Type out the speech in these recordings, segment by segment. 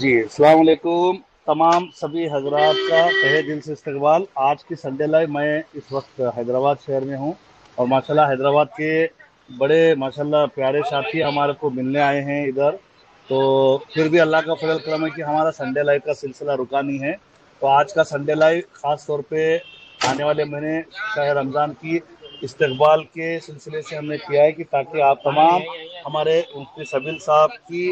जी अलकुम तमाम सभी हजरात का तहे दिल से इस्तेवाल आज की संडे लाइव मैं इस वक्त हैदराबाद शहर में हूँ और माशाल्लाह हैदराबाद के बड़े माशाल्लाह प्यारे साथी हमारे को मिलने आए हैं इधर तो फिर भी अल्लाह का फजल क्रम है कि हमारा संडे लाइव का सिलसिला रुका नहीं है तो आज का संडे लाइव ख़ास तौर पर आने वाले महीने शाह रमज़ान की इस्तबाल के सिलसिले से हमने किया है कि ताकि आप तमाम हमारे उनके सबिल साहब की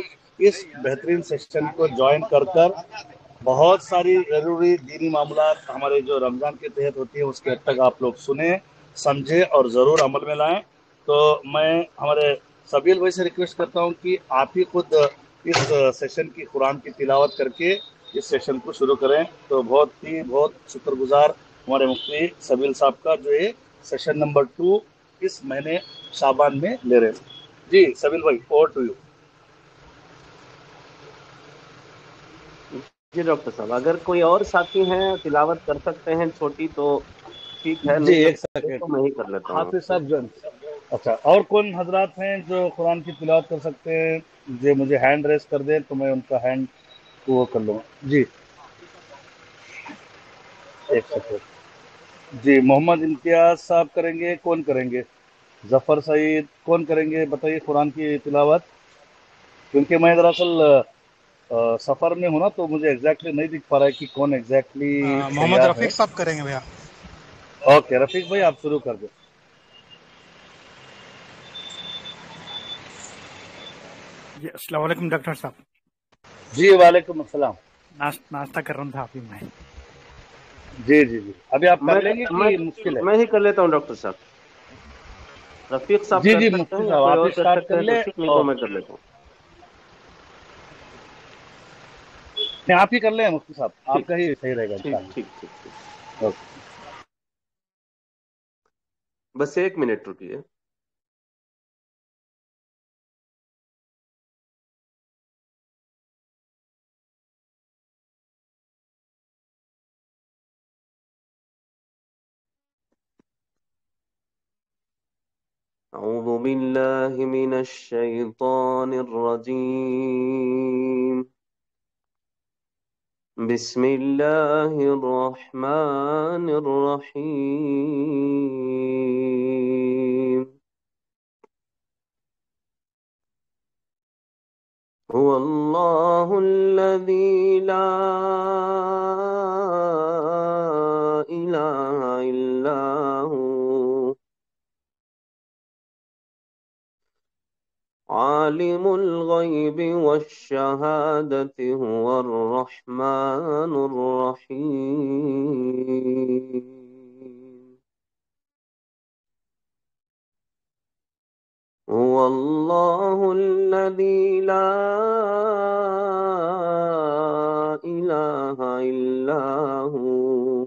इस बेहतरीन सेशन को ज्वाइन कर कर बहुत सारी जरूरी दीनी मामला हमारे जो रमज़ान के तहत होती है उसके हद तक आप लोग सुने समझे और ज़रूर अमल में लाएं तो मैं हमारे सबील भाई से रिक्वेस्ट करता हूं कि आप ही खुद इस सेशन की कुरान की तिलावत करके इस सेशन को शुरू करें तो बहुत ही बहुत शुक्रगुजार हमारे मुफ्ती सबील साहब का जो ये सेशन नंबर टू इस महीने शाबान में ले रहे हैं जी सबील भाई ओवर टू यू जी डॉक्टर साहब अगर कोई और साथी हैं तिलावत कर सकते हैं छोटी तो ठीक है जी एक सेकंड तो मैं ही कर लेता हूँ हाफिज साहब जन अच्छा और कौन हजरात हैं जो कुरान की तिलावत कर सकते हैं जो मुझे हैंड रेस कर दें तो मैं उनका हैंड वो कर लूँगा जी एक सेकंड जी मोहम्मद इम्तियाज साहब करेंगे कौन करेंगे जफर सईद कौन करेंगे बताइए कुरान की तिलावत क्योंकि मैं दरअसल सफर में होना तो मुझे एग्जैक्टली नहीं दिख पा रहा है कि कौन एग्जैक्टली हाँ, मोहम्मद रफीक साहब करेंगे भैया ओके रफीक भाई आप शुरू कर दो जी अस्सलाम वालेकुम डॉक्टर साहब जी वालेकुम अस्सलाम नाश्ता कर रहा था अभी मैं जी जी जी अभी आप कर लेंगे कि मैं, मुश्किल है मैं ही कर लेता हूं डॉक्टर साहब रफीक साहब जी जी मुश्किल साहब आप स्टार्ट कर ले तो मैं कर लेता हूं नहीं आप ही कर ले मुफ्ती साहब आपका ही सही रहेगा ठीक ठीक ठीक ओके बस एक मिनट रुकिए أعوذ بالله من الشيطان الرجيم بسم الله الرحمن الرحيم هو الله الذي لا إله إلا هو عالم الغيب والشهادة هو الرحمن الرحيم هو الله الذي لا إله إلا هو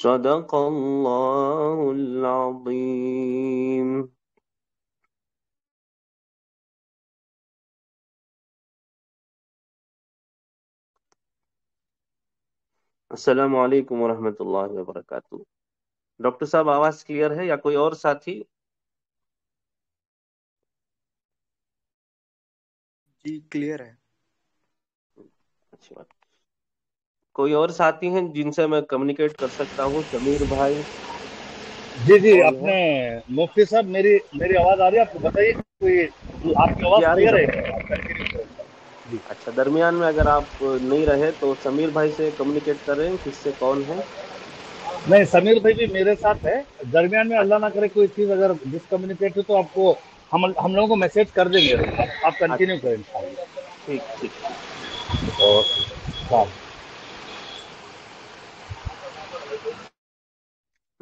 صدق الله العظيم असलकम वरहमतुल्लाहि वबरकातु डॉक्टर साहब आवाज क्लियर है या कोई और साथी जी क्लियर है अच्छी बात कोई और साथी हैं जिनसे मैं कम्युनिकेट कर सकता हूँ समीर भाई जी जी अपने मुफ्ती साहब मेरी मेरी आवाज आ रही है आपको बताइए कोई आपकी आवाज क्लियर है अच्छा दरमियान में अगर आप नहीं रहे तो समीर भाई से कम्युनिकेट करें किससे कौन है नहीं समीर भाई भी मेरे साथ है दरमियान में अल्लाह ना करे कोई चीज अगर डिसकम्युनिकेट हो तो आपको हम हम लोगों को मैसेज कर देंगे आप कंटिन्यू करें ठीक ठीक और हाँ।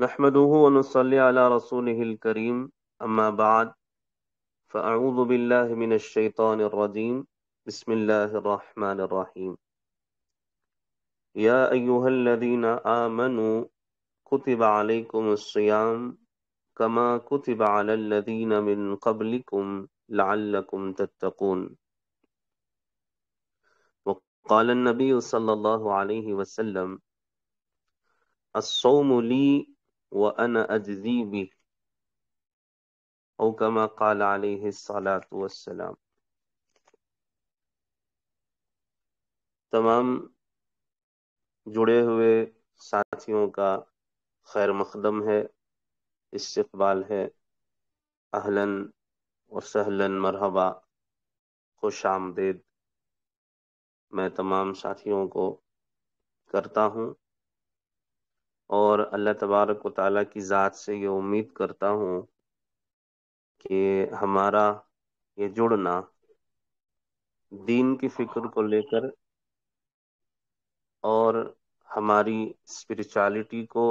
نحمده ونصلي على رسوله الكريم أما بعد فأعوذ بالله من الشيطان الرجيم بسم الله الرحمن الرحيم يا أيها الذين آمنوا كتب عليكم الصيام كما كتب على الذين من قبلكم لعلكم تتقون وقال النبي صلى الله عليه وسلم الصوم لي وأنا أجزي به أو كما قال عليه الصلاة والسلام तमाम जुड़े हुए साथियों का खैर मकदम है इस्तबाल है अहलन और सहलन मरहबा खुश आमदेद मैं तमाम साथियों को करता हूँ और अल्लाह तबारक ताली की ज़ात से ये उम्मीद करता हूँ कि हमारा ये जुड़ना दीन की फिक्र को लेकर और हमारी स्पिरिचुअलिटी को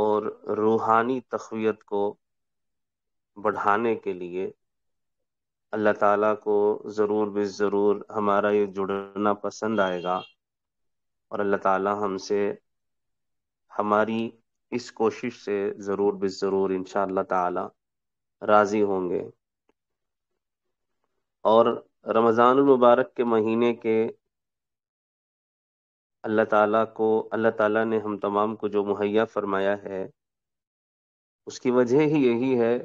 और रूहानी तखवियत को बढ़ाने के लिए अल्लाह ताला को ज़रूर बे ज़रूर हमारा ये जुड़ना पसंद आएगा और अल्लाह ताला हमसे हमारी इस कोशिश से ज़रूर बज़रूर इन ताला राज़ी होंगे और रमज़ान मुबारक के महीने के अल्लाह ताला को अल्लाह ताला ने हम तमाम को जो मुहैया फरमाया है उसकी वजह ही यही है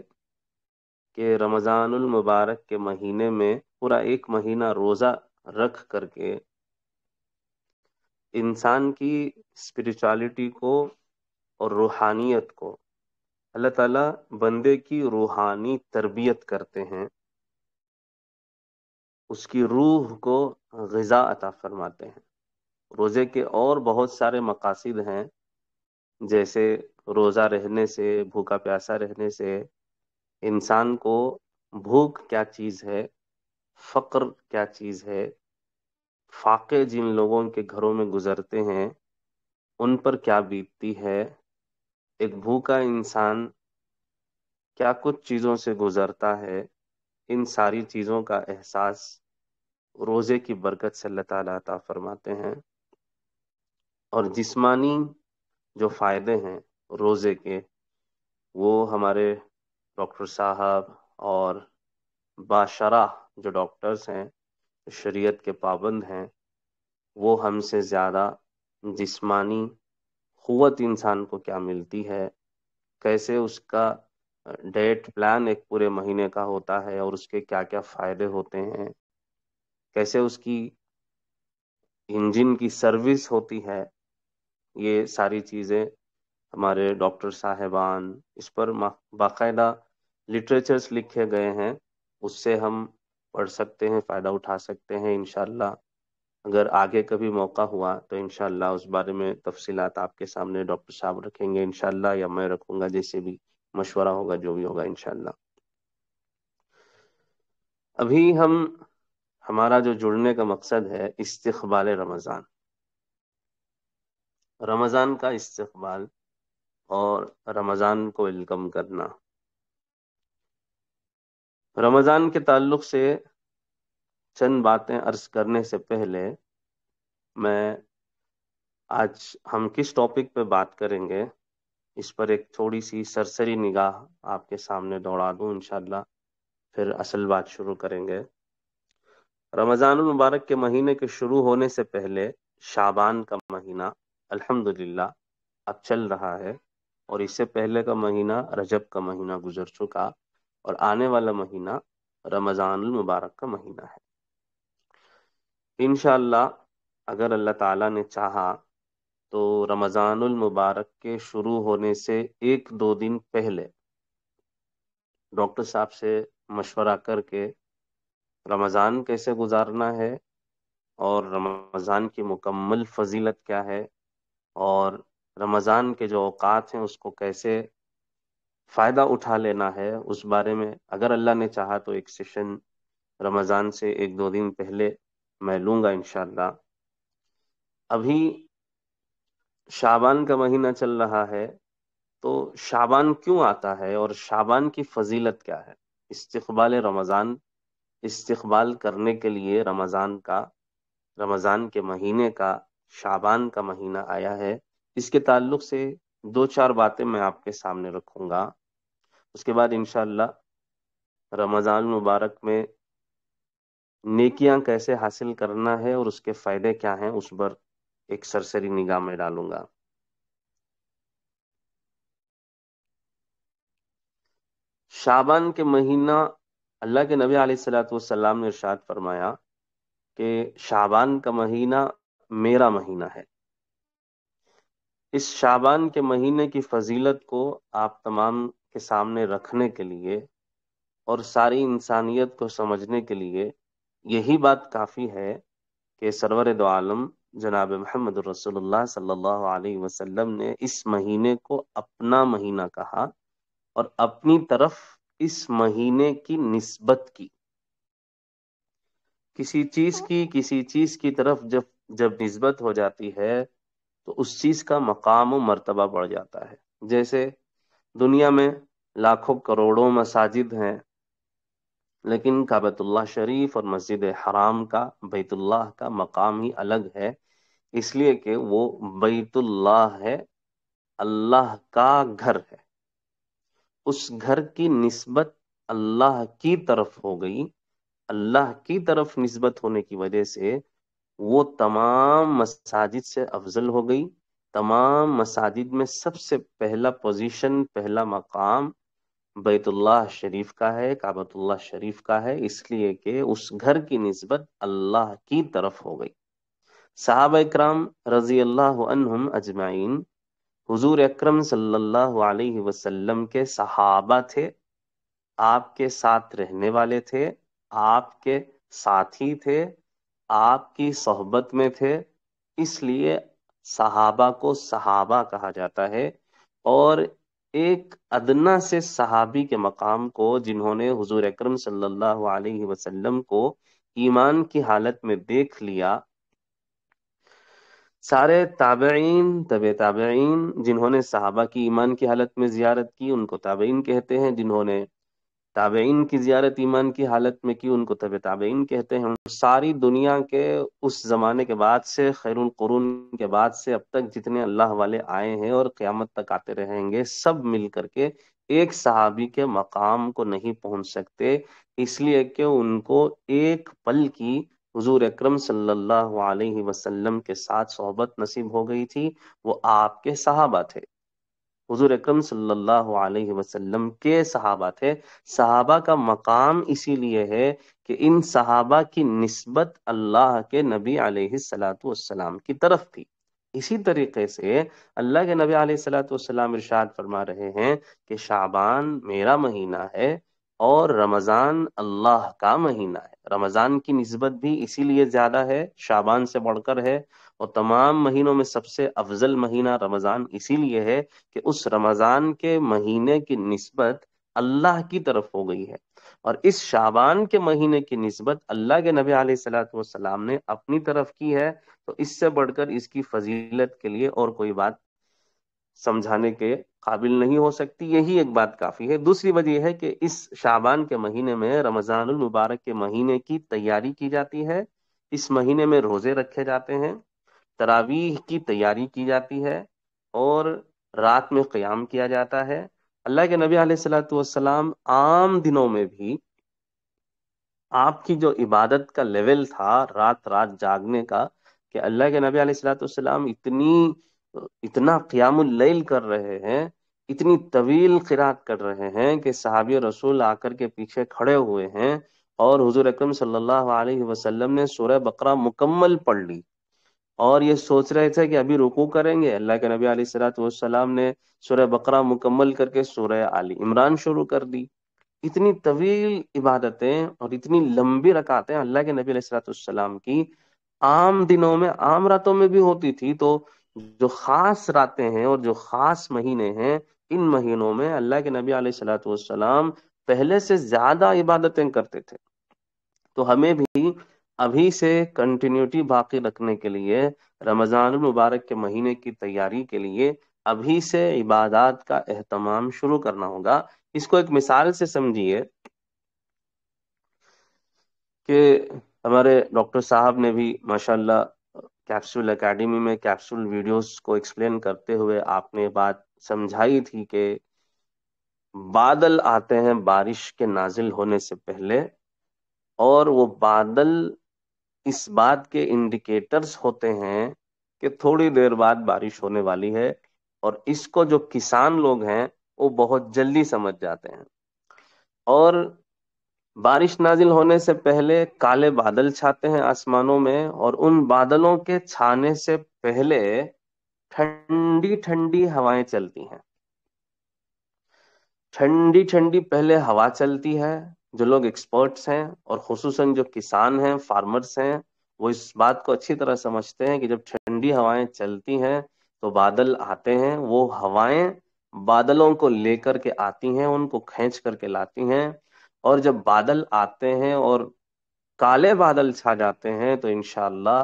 कि रमज़ान मुबारक के महीने में पूरा एक महीना रोज़ा रख करके इंसान की स्पिरिचुअलिटी को और रूहानियत को अल्लाह ताला बंदे की रूहानी तरबियत करते हैं उसकी रूह को गज़ा अता फरमाते हैं रोज़े के और बहुत सारे मकासद हैं जैसे रोज़ा रहने से भूखा प्यासा रहने से इंसान को भूख क्या चीज़ है फ़क्र क्या चीज़ है फाके जिन लोगों के घरों में गुजरते हैं उन पर क्या बीतती है एक भूखा इंसान क्या कुछ चीज़ों से गुजरता है इन सारी चीज़ों का एहसास रोज़े की बरकत से लता फरमाते हैं और जिस्मानी जो फ़ायदे हैं रोज़े के वो हमारे डॉक्टर साहब और बाशरा जो डॉक्टर्स हैं शरीयत के पाबंद हैं वो हमसे ज़्यादा जिस्मानी क़वत इंसान को क्या मिलती है कैसे उसका डेट प्लान एक पूरे महीने का होता है और उसके क्या क्या फ़ायदे होते हैं कैसे उसकी इंजन की सर्विस होती है ये सारी चीज़ें हमारे डॉक्टर साहेबान इस पर बाकायदा लिटरेचर्स लिखे गए हैं उससे हम पढ़ सकते हैं फ़ायदा उठा सकते हैं इन अगर आगे कभी मौका हुआ तो इन उस बारे में तफसीत आपके सामने डॉक्टर साहब रखेंगे इन या मैं रखूँगा जैसे भी मशवरा होगा जो भी होगा इनशाला अभी हम हमारा जो जुड़ने का मकसद है इस्तबाल रमज़ान रमज़ान का इस्तबाल और रमज़ान को वेलकम करना रमज़ान के ताल्लुक से चंद बातें अर्ज करने से पहले मैं आज हम किस टॉपिक पे बात करेंगे इस पर एक थोड़ी सी सरसरी निगाह आपके सामने दौड़ा दूं इनशाला फिर असल बात शुरू करेंगे रमज़ान मुबारक के महीने के शुरू होने से पहले शाबान का महीना अल्हम्दुलिल्लाह अब चल रहा है और इससे पहले का महीना रजब का महीना गुजर चुका और आने वाला महीना रमज़ान मुबारक का महीना है इन अगर अल्लाह ताला ने चाहा तो रमज़ान मुबारक के शुरू होने से एक दो दिन पहले डॉक्टर साहब से मशवरा करके रमज़ान कैसे गुजारना है और रमज़ान की मुकम्मल फजीलत क्या है और रमज़ान के जो औकात हैं उसको कैसे फ़ायदा उठा लेना है उस बारे में अगर अल्लाह ने चाहा तो एक सेशन रमज़ान से एक दो दिन पहले मैं लूंगा इन अभी शाबान का महीना चल रहा है तो शाबान क्यों आता है और शाबान की फजीलत क्या है इस्तबाल रमज़ान इस्तबाल करने के लिए रमज़ान का रमज़ान के महीने का शाबान का महीना आया है इसके ताल्लुक से दो चार बातें मैं आपके सामने रखूंगा उसके बाद इनशाला रमज़ान मुबारक में नेकियां कैसे हासिल करना है और उसके फायदे क्या हैं उस पर एक सरसरी निगाह में डालूंगा शाबान के महीना अल्लाह के नबी आलतम ने इरशाद फरमाया कि शाबान का महीना मेरा महीना है इस शाबान के महीने की फजीलत को आप तमाम के सामने रखने के लिए और सारी इंसानियत को समझने के लिए यही बात काफ़ी है कि सरवर दो आलम जनाब महमद रसोल्ला सल्लल्लाहु वसल्लम ने इस महीने को अपना महीना कहा और अपनी तरफ इस महीने की नस्बत की किसी चीज की किसी चीज की तरफ जब जब नस्बत हो जाती है तो उस चीज का मकाम व मरतबा बढ़ जाता है जैसे दुनिया में लाखों करोड़ों मसाजिद हैं लेकिन काबतुल्ला शरीफ और मस्जिद हराम का बैतुल्लाह का मकाम ही अलग है इसलिए कि वो बैतुल्लाह है अल्लाह का घर है उस घर की नस्बत अल्लाह की तरफ हो गई अल्लाह की तरफ नस्बत होने की वजह से वो तमाम मसाजिद से अफजल हो गई तमाम मसाजिद में सबसे पहला पोजीशन पहला मकाम बैतुल्ला शरीफ का है काबतुल्ला शरीफ का है इसलिए कि उस घर की नस्बत अल्लाह की तरफ हो गई साहब इक्राम रजी अल्लाह अजमाइन हुजूर अकरम सल्लल्लाहु अलैहि वसल्लम के सहाबा थे आपके साथ रहने वाले थे आपके साथी थे आपकी सोहबत में थे इसलिए सहाबा को सहाबा कहा जाता है और एक अदना से सहाबी के मकाम को जिन्होंने हुजूर अकरम सल्लल्लाहु अलैहि वसल्लम को ईमान की हालत में देख लिया सारे ताबेन तब ताबेन जिन्होंने सहाबा की ईमान की हालत में जियारत की उनको ताबेन कहते हैं जिन्होंने ताबेन की जियारत ईमान की हालत में की उनको तब ताबेन कहते हैं सारी दुनिया के उस ज़माने के बाद से खैरुल कुरून के बाद से अब तक जितने अल्लाह वाले आए हैं और क़्यामत तक आते रहेंगे सब मिल करके एक सहाबी के मकाम को नहीं पहुंच सकते इसलिए कि उनको एक पल की हजूर अक्रम सल्ला वसलम के साथ सोहबत नसीब हो गई थी वो आपके सहाबा थे हजूर अक्रम वसल्लम के सहाबा थे सहाबा का मकाम इसीलिए है कि इन सहाबा की नस्बत अल्लाह के नबी सलाम की तरफ थी इसी तरीके से अल्लाह के नबी सलाम इरशाद फरमा रहे हैं कि शाबान मेरा महीना है और रमज़ान अल्लाह का महीना है रमज़ान की नस्बत भी इसीलिए ज़्यादा है शाबान से बढ़कर है और तमाम महीनों में सबसे अफजल महीना रमज़ान इसीलिए है कि उस रमज़ान के महीने की नस्बत अल्लाह की तरफ हो गई है और इस शाबान के महीने की नस्बत अल्लाह के नबी सलाम ने अपनी तरफ की है तो इससे बढ़कर इसकी फजीलत के लिए और कोई बात समझाने के काबिल नहीं हो सकती यही एक बात काफ़ी है दूसरी वजह यह है कि इस शाबान के महीने में रमज़ान मुबारक के महीने की तैयारी की जाती है इस महीने में रोज़े रखे जाते हैं तरावीह की तैयारी की जाती है और रात में क़याम किया जाता है अल्लाह के नबी सलाम आम दिनों में भी आपकी जो इबादत का लेवल था रात रात जागने का कि अल्लाह के नबी सलाम इतनी इतना क़यामुल्लैल कर रहे हैं इतनी तवील किरात कर रहे हैं कि सहाबी रसूल आकर के पीछे खड़े हुए हैं और हजूर अकरम सल्लल्लाहु अलैहि वसल्लम ने सूरह बकरा मुकम्मल पढ़ ली और ये सोच रहे थे कि अभी रुकू करेंगे अल्लाह के नबी अली सलाम ने सूर्य बकरा मुकम्मल करके सूर्य आली इमरान शुरू कर दी इतनी तवील इबादतें और इतनी लंबी रकातें अल्लाह के नबी सलाम की आम दिनों में आम रातों में भी होती थी तो जो खास रातें हैं और जो खास महीने हैं इन महीनों में अल्लाह के नबी सलाम पहले से ज्यादा इबादतें करते थे तो हमें भी अभी से कंटिन्यूटी बाकी रखने के लिए रमज़ान मुबारक के महीने की तैयारी के लिए अभी से इबादत का अहतमाम शुरू करना होगा इसको एक मिसाल से समझिए कि हमारे डॉक्टर साहब ने भी माशाल्लाह कैप्सूल एकेडमी में कैप्सूल वीडियोस को एक्सप्लेन करते हुए आपने बात समझाई थी कि बादल आते हैं बारिश के नाजिल होने से पहले और वो बादल इस बात के इंडिकेटर्स होते हैं कि थोड़ी देर बाद बारिश होने वाली है और इसको जो किसान लोग हैं वो बहुत जल्दी समझ जाते हैं और बारिश नाजिल होने से पहले काले बादल छाते हैं आसमानों में और उन बादलों के छाने से पहले ठंडी ठंडी हवाएं चलती हैं ठंडी ठंडी पहले हवा चलती है जो लोग एक्सपर्ट्स हैं और खसूस जो किसान हैं फार्मर्स हैं वो इस बात को अच्छी तरह समझते हैं कि जब ठंडी हवाएं चलती हैं तो बादल आते हैं वो हवाएं बादलों को लेकर के आती हैं उनको खींच करके लाती हैं और जब बादल आते हैं और काले बादल छा जाते हैं तो इनशाला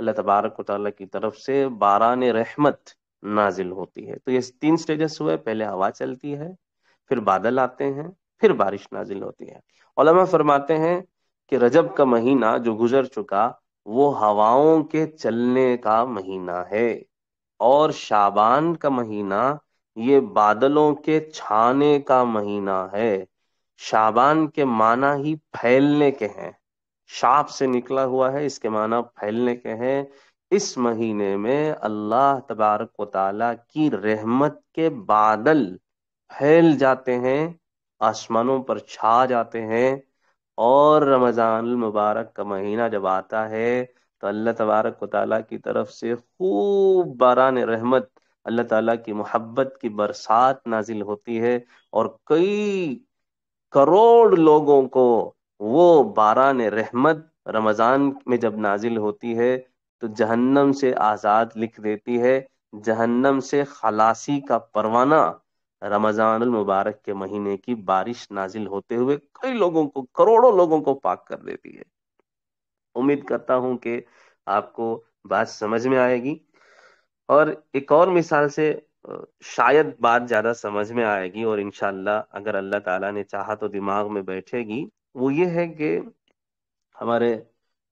अल्लाह तबारक वाली की तरफ से बारान रहमत नाजिल होती है तो ये तीन स्टेजेस हुए पहले हवा चलती है फिर बादल आते हैं फिर बारिश नाजिल होती है फरमाते हैं कि रजब का महीना जो गुजर चुका वो हवाओं के चलने का महीना है और शाबान का महीना ये बादलों के छाने का महीना है शाबान के माना ही फैलने के हैं शाप से निकला हुआ है इसके माना फैलने के हैं इस महीने में अल्लाह तबारक वाली की रहमत के बादल फैल जाते हैं आसमानों पर छा जाते हैं और रमज़ान मुबारक का महीना जब आता है तो अल्लाह तबारक वाली की तरफ से खूब बारान रहमत अल्लाह ताला की मोहब्बत की बरसात नाजिल होती है और कई करोड़ लोगों को वो बारान रहमत रमज़ान में जब नाजिल होती है तो जहन्नम से आज़ाद लिख देती है जहन्नम से खलासी का परवाना रमजानुल मुबारक के महीने की बारिश नाजिल होते हुए कई लोगों को करोड़ों लोगों को पाक कर देती है उम्मीद करता हूं कि आपको बात समझ में आएगी और एक और मिसाल से शायद बात ज्यादा समझ में आएगी और इनशाला अगर अल्लाह ताला ने चाहा तो दिमाग में बैठेगी वो ये है कि हमारे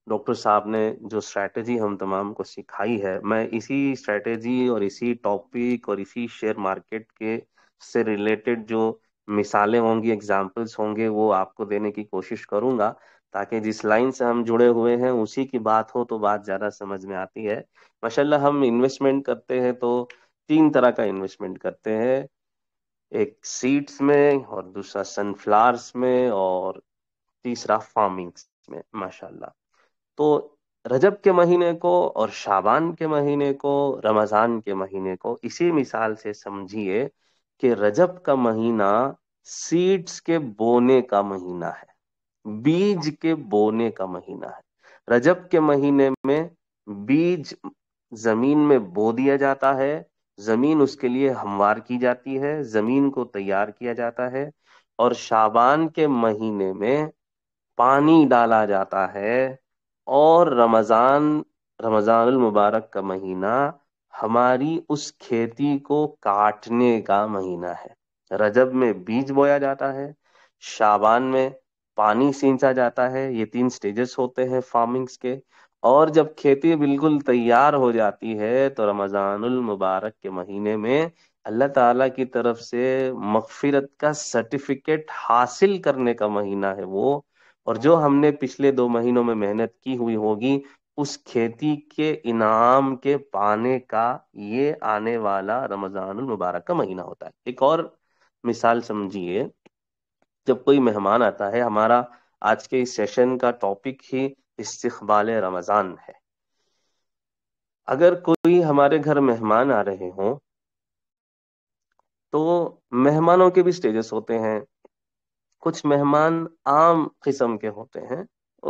डॉक्टर साहब ने जो स्ट्रेटेजी हम तमाम को सिखाई है मैं इसी स्ट्रेटेजी और इसी टॉपिक और इसी शेयर मार्केट के से रिलेटेड जो मिसालें होंगी एग्जाम्पल्स होंगे वो आपको देने की कोशिश करूंगा ताकि जिस लाइन से हम जुड़े हुए हैं उसी की बात हो तो बात ज़्यादा समझ में आती है माशाल्लाह हम इन्वेस्टमेंट करते हैं तो तीन तरह का इन्वेस्टमेंट करते हैं एक सीड्स में और दूसरा सनफ्लावर्स में और तीसरा फार्मिंग्स में माशाल्लाह तो रजब के महीने को और शाबान के महीने को रमज़ान के महीने को इसी मिसाल से समझिए कि रजब का महीना सीड्स के बोने का महीना है बीज के बोने का महीना है रजब के महीने में बीज जमीन में बो दिया जाता है जमीन उसके लिए हमवार की जाती है जमीन को तैयार किया जाता है और शाबान के महीने में पानी डाला जाता है और रमजान रमजान मुबारक का महीना हमारी उस खेती को काटने का महीना है रजब में बीज बोया जाता है शाबान में पानी सींचा जाता है ये तीन स्टेजेस होते हैं फार्मिंग्स के और जब खेती बिल्कुल तैयार हो जाती है तो रमजानुल मुबारक के महीने में अल्लाह ताला की तरफ से मगफिरत का सर्टिफिकेट हासिल करने का महीना है वो और जो हमने पिछले दो महीनों में मेहनत की हुई होगी उस खेती के इनाम के पाने का ये आने वाला रमजान मुबारक का महीना होता है एक और मिसाल समझिए जब कोई मेहमान आता है हमारा आज के इस सेशन का टॉपिक ही इस्तबाल रमज़ान है अगर कोई हमारे घर मेहमान आ रहे हों तो मेहमानों के भी स्टेजेस होते हैं कुछ मेहमान आम किस्म के होते हैं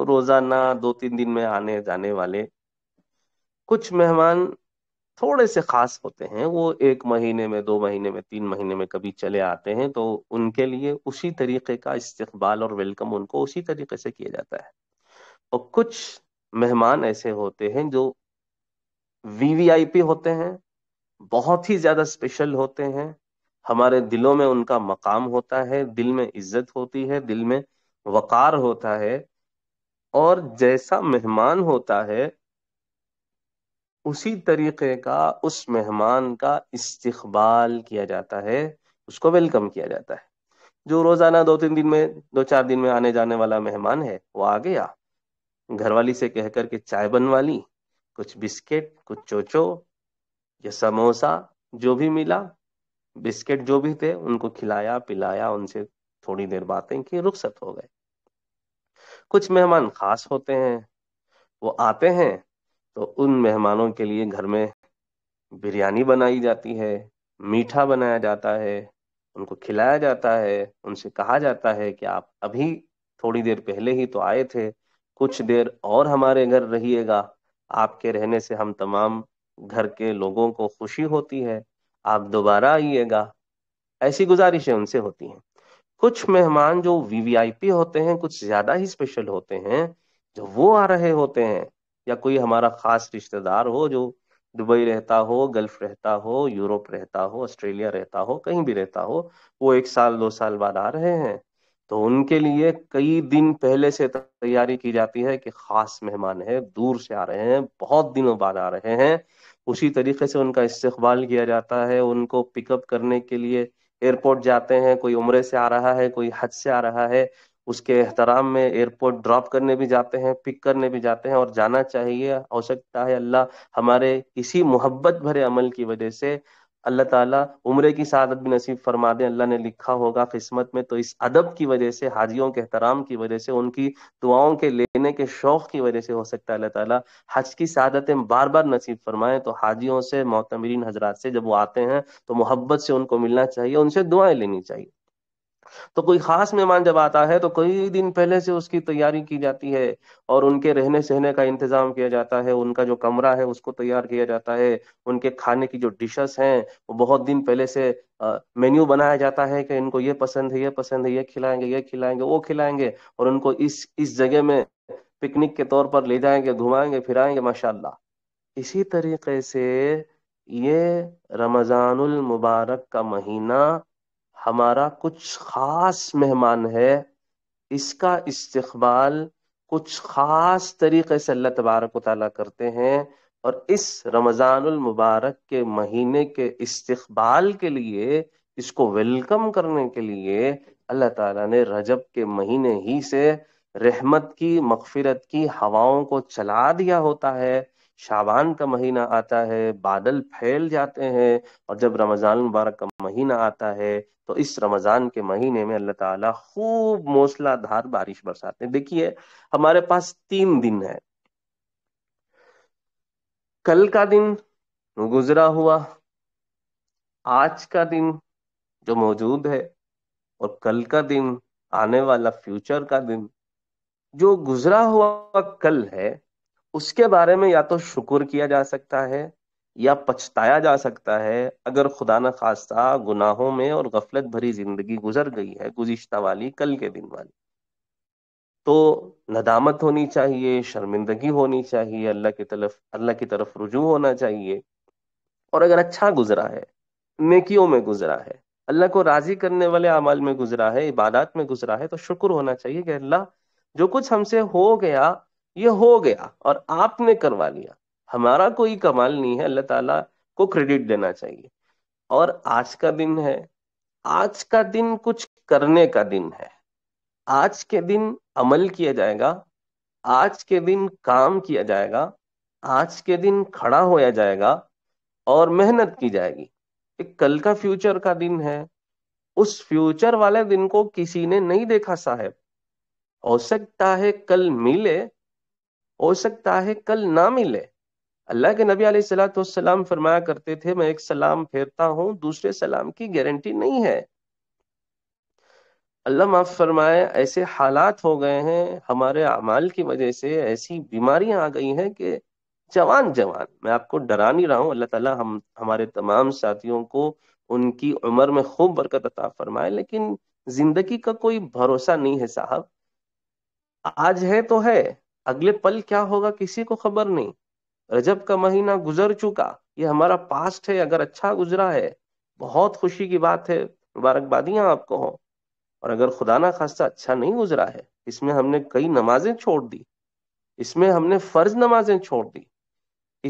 रोजाना दो तीन दिन में आने जाने वाले कुछ मेहमान थोड़े से खास होते हैं वो एक महीने में दो महीने में तीन महीने में कभी चले आते हैं तो उनके लिए उसी तरीके का इस्तकबाल और वेलकम उनको उसी तरीके से किया जाता है और कुछ मेहमान ऐसे होते हैं जो वीवीआईपी होते हैं बहुत ही ज्यादा स्पेशल होते हैं हमारे दिलों में उनका मकाम होता है दिल में इज्जत होती है दिल में वकार होता है और जैसा मेहमान होता है उसी तरीके का उस मेहमान का इस्तेबाल किया जाता है उसको वेलकम किया जाता है जो रोजाना दो तीन दिन में दो चार दिन में आने जाने वाला मेहमान है वो आ गया घरवाली से कह कर के चाय बनवा ली कुछ बिस्किट कुछ चोचो या समोसा जो भी मिला बिस्किट जो भी थे उनको खिलाया पिलाया उनसे थोड़ी देर बातें की रुखसत हो गए कुछ मेहमान खास होते हैं वो आते हैं तो उन मेहमानों के लिए घर में बिरयानी बनाई जाती है मीठा बनाया जाता है उनको खिलाया जाता है उनसे कहा जाता है कि आप अभी थोड़ी देर पहले ही तो आए थे कुछ देर और हमारे घर रहिएगा आपके रहने से हम तमाम घर के लोगों को खुशी होती है आप दोबारा आइएगा ऐसी गुजारिशें उनसे होती हैं कुछ मेहमान जो वीवीआईपी होते हैं कुछ ज्यादा ही स्पेशल होते हैं जो वो आ रहे होते हैं या कोई हमारा खास रिश्तेदार हो जो दुबई रहता हो गल्फ रहता हो यूरोप रहता हो ऑस्ट्रेलिया रहता हो कहीं भी रहता हो वो एक साल दो साल बाद आ रहे हैं तो उनके लिए कई दिन पहले से तैयारी की जाती है कि खास मेहमान है दूर से आ रहे हैं बहुत दिनों बाद आ रहे हैं उसी तरीके से उनका इस्तेबाल किया जाता है उनको पिकअप करने के लिए एयरपोर्ट जाते हैं कोई उम्र से आ रहा है कोई हज से आ रहा है उसके एहतराम में एयरपोर्ट ड्रॉप करने भी जाते हैं पिक करने भी जाते हैं और जाना चाहिए आवश्यकता है अल्लाह हमारे इसी मोहब्बत भरे अमल की वजह से अल्लाह ताला उम्र की शादत भी नसीब फरमा दे अल्लाह ने लिखा होगा किस्मत में तो इस अदब की वजह से हाजियों के एहतराम की वजह से उनकी दुआओं के लेने के शौक की वजह से हो सकता है अल्लाह ताला हज की शादतें बार बार नसीब फरमाएं तो हाजियों से मोतमरीन हजरात से जब वो आते हैं तो मोहब्बत से उनको मिलना चाहिए उनसे दुआएं लेनी चाहिए तो कोई खास मेहमान जब आता है तो कई दिन पहले से उसकी तैयारी की जाती है और उनके रहने सहने का इंतजाम किया जाता है उनका जो कमरा है उसको तैयार किया जाता है उनके खाने की जो डिशेस हैं वो बहुत दिन पहले से मेन्यू बनाया जाता है कि इनको ये पसंद है ये पसंद है ये खिलाएंगे ये खिलाएंगे वो खिलाएंगे और उनको इस इस जगह में पिकनिक के तौर पर ले जाएंगे घुमाएंगे फिराएंगे माशाल्लाह इसी तरीके से ये रमजानुल मुबारक का महीना हमारा कुछ खास मेहमान है इसका इस्तबाल कुछ खास तरीके से अल्लाह तबारक वाली करते हैं और इस रमजानुल मुबारक के महीने के इस्तबाल के लिए इसको वेलकम करने के लिए अल्लाह ताला ने रजब के महीने ही से रहमत की मगफिरत की हवाओं को चला दिया होता है शाबान का महीना आता है बादल फैल जाते हैं और जब रमज़ान मुबारक का महीना आता है तो इस रमज़ान के महीने में अल्लाह ताला खूब मौसलाधार बारिश बरसाते हैं देखिए हमारे पास तीन दिन है कल का दिन गुजरा हुआ आज का दिन जो मौजूद है और कल का दिन आने वाला फ्यूचर का दिन जो गुजरा हुआ कल है उसके बारे में या तो शुक्र किया जा सकता है या पछताया जा सकता है अगर खुदा न खास्ता गुनाहों में और गफलत भरी जिंदगी गुजर गई है गुजिश्ता वाली कल के दिन वाली तो नदामत होनी चाहिए शर्मिंदगी होनी चाहिए अल्लाह की तरफ अल्लाह की तरफ रुजू होना चाहिए और अगर अच्छा गुजरा है नेकियों में गुजरा है अल्लाह को राजी करने वाले अमाल में गुजरा है इबादत में गुजरा है तो शुक्र होना चाहिए कि अल्लाह जो कुछ हमसे हो गया ये हो गया और आपने करवा लिया हमारा कोई कमाल नहीं है अल्लाह ताला को क्रेडिट देना चाहिए और आज का दिन है आज का दिन कुछ करने का दिन है आज के दिन अमल किया जाएगा आज के दिन काम किया जाएगा आज के दिन खड़ा होया जाएगा और मेहनत की जाएगी एक कल का फ्यूचर का दिन है उस फ्यूचर वाले दिन को किसी ने नहीं देखा साहब हो सकता है कल मिले हो सकता है कल ना मिले अल्लाह के नबी सलाम फरमाया करते थे मैं एक सलाम फेरता हूँ दूसरे सलाम की गारंटी नहीं है अल्लाह माफ फरमाए ऐसे हालात हो गए हैं हमारे अमाल की वजह से ऐसी बीमारियां आ गई हैं कि जवान जवान मैं आपको डरा नहीं रहा हूँ अल्लाह ताला हम हमारे तमाम साथियों को उनकी उम्र में खूब बरकत अता फरमाए लेकिन जिंदगी का कोई भरोसा नहीं है साहब आज है तो है अगले पल क्या होगा किसी को खबर नहीं रजब का महीना गुजर चुका ये हमारा पास्ट है अगर अच्छा गुजरा है बहुत खुशी की बात है मुबारकबादियां आपको हों और अगर खुदा ना खास्ता अच्छा नहीं गुजरा है इसमें हमने कई नमाजें छोड़ दी इसमें हमने फर्ज नमाजें छोड़ दी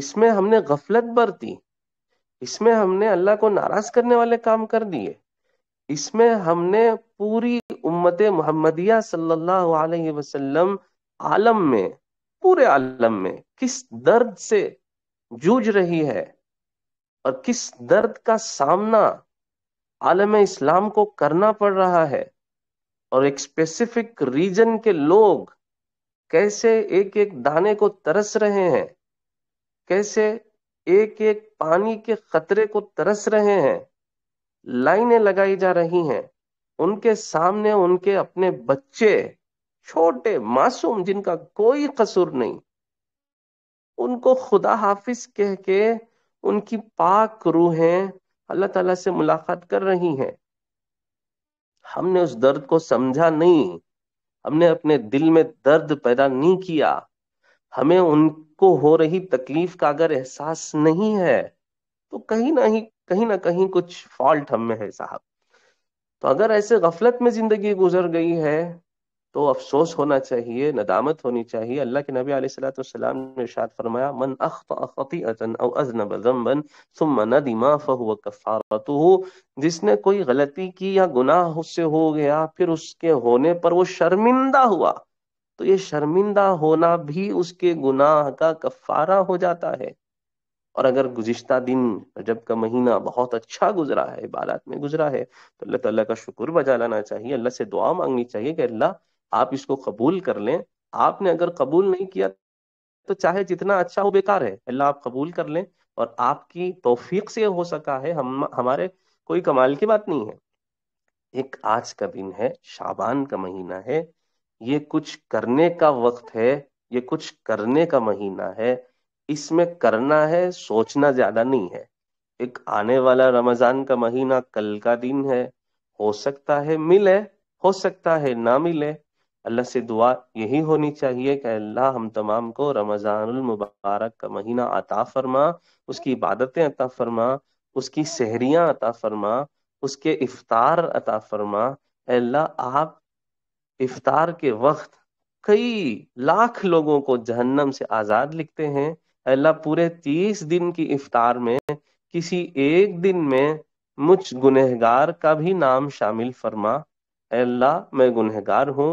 इसमें हमने गफलत बरती इसमें हमने अल्लाह को नाराज करने वाले काम कर दिए इसमें हमने पूरी उम्मत मोहम्मदिया सल्लल्लाहु अलैहि वसल्लम आलम में पूरे आलम में किस दर्द से जूझ रही है और किस दर्द का सामना आलम इस्लाम को करना पड़ रहा है और एक स्पेसिफिक रीजन के लोग कैसे एक एक दाने को तरस रहे हैं कैसे एक एक पानी के खतरे को तरस रहे हैं लाइनें लगाई जा रही हैं उनके सामने उनके अपने बच्चे छोटे मासूम जिनका कोई कसूर नहीं उनको खुदा हाफिज कह के उनकी पाक रूहें अल्लाह ताला से मुलाकात कर रही हैं हमने उस दर्द को समझा नहीं हमने अपने दिल में दर्द पैदा नहीं किया हमें उनको हो रही तकलीफ का अगर एहसास नहीं है तो कहीं ना ही कहीं ना कहीं कुछ फॉल्ट हम में है साहब तो अगर ऐसे गफलत में जिंदगी गुजर गई है तो अफसोस होना चाहिए नदामत होनी चाहिए अल्लाह के नबी आलाम ने इरशाद फरमाया मन अख्ता खतीअतन जिसने कोई गलती की या गुनाह उससे हो गया फिर उसके होने पर वो शर्मिंदा हुआ तो ये शर्मिंदा होना भी उसके गुनाह का कफ़ारा हो जाता है और अगर गुज्तर दिन रजब का महीना बहुत अच्छा गुजरा है इबादत में गुजरा है तो अल्लाह तला का शुक्र बजा लाना चाहिए अल्लाह से दुआ मांगनी चाहिए कि अल्लाह आप इसको कबूल कर लें आपने अगर कबूल नहीं किया तो चाहे जितना अच्छा हो बेकार है अल्लाह आप कबूल कर लें और आपकी तोफीक से हो सका है हम हमारे कोई कमाल की बात नहीं है एक आज का दिन है शाबान का महीना है ये कुछ करने का वक्त है ये कुछ करने का महीना है इसमें करना है सोचना ज्यादा नहीं है एक आने वाला रमजान का महीना कल का दिन है हो सकता है मिले हो सकता है ना मिले अल्लाह से दुआ यही होनी चाहिए कि अल्लाह हम तमाम को रमज़ानुल मुबारक का महीना अता फरमा उसकी इबादतें अता फरमा उसकी सहरियां अता फरमा उसके इफ्तार अता फरमा अल्लाह आप इफ्तार के वक्त कई लाख लोगों को जहन्नम से आज़ाद लिखते हैं अल्लाह पूरे तीस दिन की इफ्तार में किसी एक दिन में मुझ गुनहगार का भी नाम शामिल फरमा अल्लाह मैं गुनहगार हूँ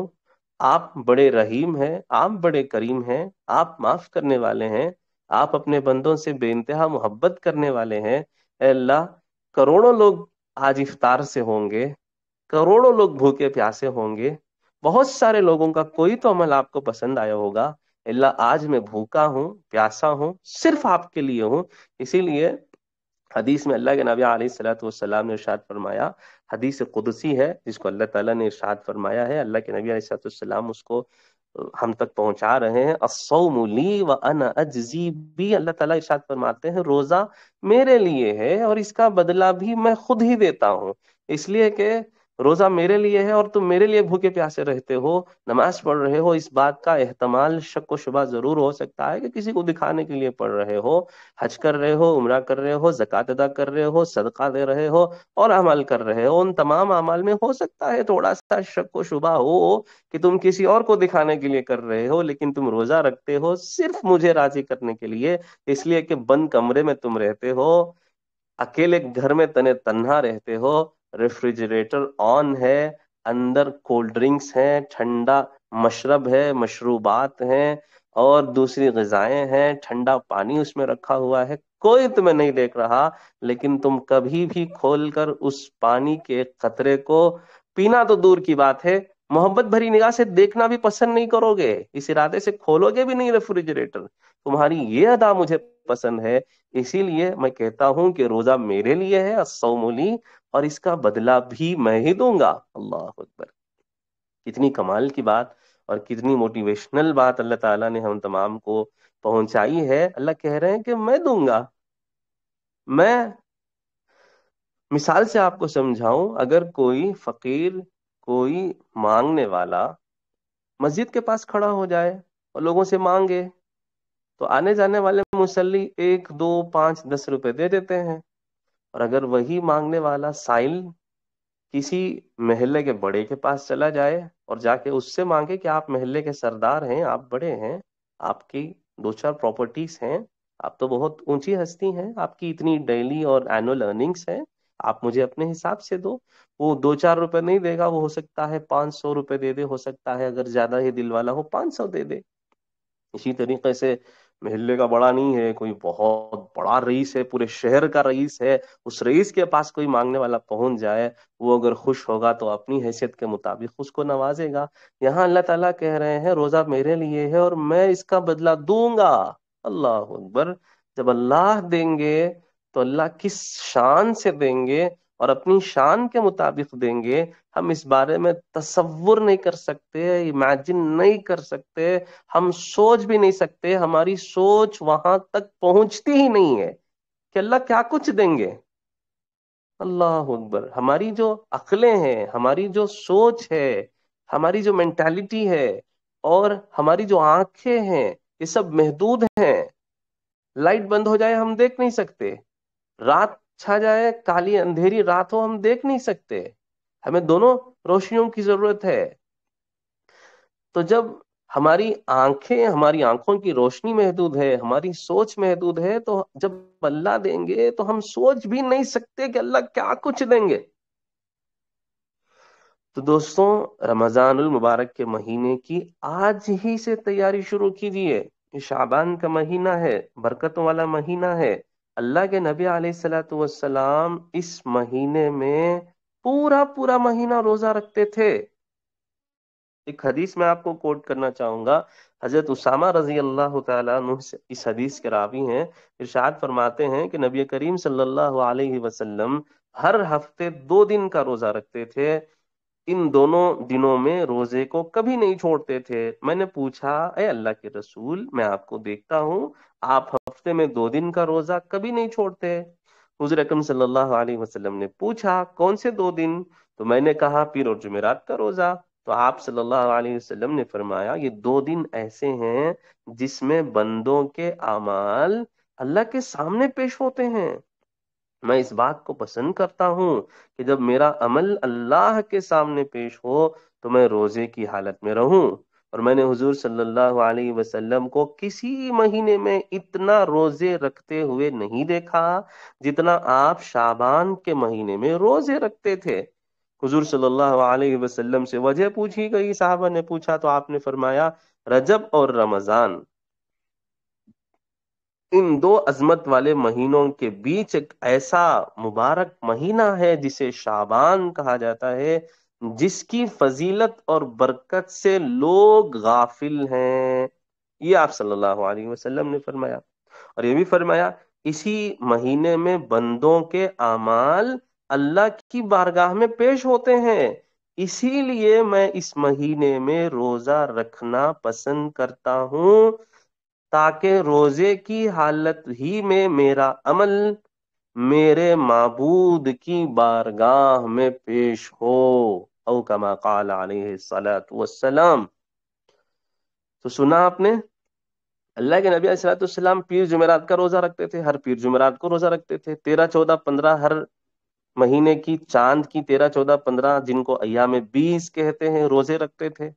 आप बड़े रहीम हैं आप बड़े करीम हैं आप माफ करने वाले हैं आप अपने बंदों से बेानतहा मोहब्बत करने वाले हैं अल्लाह करोड़ों लोग आज इफ्तार से होंगे करोड़ों लोग भूखे प्यासे होंगे बहुत सारे लोगों का कोई तो अमल आपको पसंद आया होगा अल्लाह आज मैं भूखा हूँ प्यासा हूँ सिर्फ आपके लिए हूँ इसीलिए हदीस में अल्लाह के नबी आलतम ने इर्शाद फरमाया हदीस कुदसी है जिसको अल्लाह ताला ने इर्शाद फरमाया है अल्लाह के नबी सलाम उसको हम तक पहुंचा रहे हैं असौमली व अन अजीब भी अल्लाह ताला इर्शाद फरमाते हैं रोजा मेरे लिए है और इसका बदला भी मैं खुद ही देता हूँ इसलिए कि रोजा मेरे लिए है और तुम मेरे लिए भूखे प्यासे रहते हो नमाज पढ़ रहे हो इस बात का एहतमाल शक व शुबा जरूर हो सकता है कि किसी को दिखाने के लिए पढ़ रहे हो हज कर रहे हो उम्र कर रहे हो जक़ात अदा कर रहे हो सदका दे रहे हो और अमल कर रहे हो उन तमाम अमाल में हो सकता है थोड़ा सा शक व शुबा हो कि तुम किसी और को दिखाने के लिए कर रहे हो लेकिन तुम रोजा रखते हो सिर्फ मुझे राजी करने के लिए इसलिए कि बंद कमरे में तुम रहते हो अकेले घर में तने तन्हा रहते हो रेफ्रिजरेटर ऑन है अंदर कोल्ड ड्रिंक्स हैं ठंडा मशरब है मशरूबात हैं और दूसरी गजाएं हैं ठंडा पानी उसमें रखा हुआ है कोई तुम्हें नहीं देख रहा लेकिन तुम कभी भी खोलकर उस पानी के खतरे को पीना तो दूर की बात है मोहब्बत भरी निगाह से देखना भी पसंद नहीं करोगे इस इरादे से खोलोगे भी नहीं रेफ्रिजरेटर तुम्हारी ये अदा मुझे पसंद है इसीलिए मैं कहता हूं कि रोजा मेरे लिए है असौमली और इसका बदला भी मैं ही दूंगा अल्लाह अकबर कितनी कमाल की बात और कितनी मोटिवेशनल बात अल्लाह ताला ने हम तमाम को पहुंचाई है अल्लाह कह रहे हैं कि मैं दूंगा मैं मिसाल से आपको समझाऊं अगर कोई फकीर कोई मांगने वाला मस्जिद के पास खड़ा हो जाए और लोगों से मांगे तो आने जाने वाले मुसल्ली एक दो पांच दस रुपए दे देते हैं और अगर वही मांगने वाला साइल किसी महल्ले के बड़े के पास चला जाए और जाके उससे मांगे कि आप महल्ले के सरदार हैं आप बड़े हैं आपकी दो चार प्रॉपर्टीज हैं आप तो बहुत ऊंची हस्ती हैं आपकी इतनी डेली और एनुअल अर्निंग्स हैं आप मुझे अपने हिसाब से दो वो दो चार रुपए नहीं देगा वो हो सकता है पांच सौ रुपए दे दे हो सकता है अगर ज्यादा ही दिल वाला हो पांच सौ दे दे इसी तरीके से महल्ले का बड़ा नहीं है कोई बहुत बड़ा रईस है पूरे शहर का रईस है उस रईस के पास कोई मांगने वाला पहुंच जाए वो अगर खुश होगा तो अपनी हैसियत के मुताबिक उसको नवाजेगा यहाँ अल्लाह ताला कह रहे हैं रोजा मेरे लिए है और मैं इसका बदला दूंगा अल्लाह अकबर जब अल्लाह देंगे तो अल्लाह किस शान से देंगे और अपनी शान के मुताबिक देंगे हम इस बारे में तस्वुर नहीं कर सकते इमेजिन नहीं कर सकते हम सोच भी नहीं सकते हमारी सोच वहां तक पहुंचती ही नहीं है कि अल्लाह क्या कुछ देंगे अल्लाह अकबर हमारी जो अकलें हैं हमारी जो सोच है हमारी जो मेंटालिटी है और हमारी जो आंखें हैं ये सब महदूद हैं लाइट बंद हो जाए हम देख नहीं सकते रात छा जाए काली अंधेरी रात हो हम देख नहीं सकते हमें दोनों रोशनियों की जरूरत है तो जब हमारी आंखें हमारी आंखों की रोशनी महदूद है हमारी सोच महदूद है तो जब अल्लाह देंगे तो हम सोच भी नहीं सकते कि अल्लाह क्या कुछ देंगे तो दोस्तों रमजानुल मुबारक के महीने की आज ही से तैयारी शुरू कीजिए शाबान का महीना है बरकतों वाला महीना है अल्लाह के नबी आलतम इस महीने में पूरा पूरा महीना रोजा रखते थे एक हदीस में आपको कोट करना चाहूंगा हजरत उसामा रजी अल्लाह तु इस हदीस के रावी हैं इरशाद फरमाते हैं कि नबी करीम सल्लल्लाहु अलैहि वसल्लम हर हफ्ते दो दिन का रोजा रखते थे इन दोनों दिनों में रोजे को कभी नहीं छोड़ते थे मैंने पूछा अरे अल्लाह के रसूल मैं आपको देखता हूँ आप हफ्ते में दो दिन का रोजा कभी नहीं छोड़ते हजर अकम सल्लल्लाहु अलैहि वसल्लम ने पूछा कौन से दो दिन तो मैंने कहा पीर और जुमेरात का रोजा तो आप सल्लल्लाहु अलैहि वसल्लम ने फरमाया ये दो दिन ऐसे हैं जिसमें बंदों के अमाल अल्लाह के सामने पेश होते हैं मैं इस बात को पसंद करता हूँ कि जब मेरा अमल अल्लाह के सामने पेश हो तो मैं रोजे की हालत में रहूं और मैंने हुजूर सल्लल्लाहु अलैहि वसल्लम को किसी महीने में इतना रोजे रखते हुए नहीं देखा जितना आप शाबान के महीने में रोजे रखते थे हुजूर सल्लल्लाहु अलैहि वसल्लम से वजह पूछी गई साहबा ने पूछा तो आपने फरमाया रजब और रमजान इन दो अजमत वाले महीनों के बीच एक ऐसा मुबारक महीना है जिसे शाबान कहा जाता है जिसकी फजीलत और बरकत से लोग गाफिल हैं ये आप सल्लल्लाहु अलैहि वसल्लम ने फरमाया और ये भी फरमाया इसी महीने में बंदों के आमाल अल्लाह की बारगाह में पेश होते हैं इसीलिए मैं इस महीने में रोजा रखना पसंद करता हूँ ताकि रोजे की हालत ही में मेरा अमल मेरे मबूद की बारगाह में पेश हो सलाम तो सुना आपने अल्लाह के नबी सलाम पीर जुमेरात का रोजा रखते थे हर पीर जुमेरात को रोजा रखते थे तेरह चौदह पंद्रह हर महीने की चांद की तेरह चौदह पंद्रह जिनको अयाम बीस कहते हैं रोजे रखते थे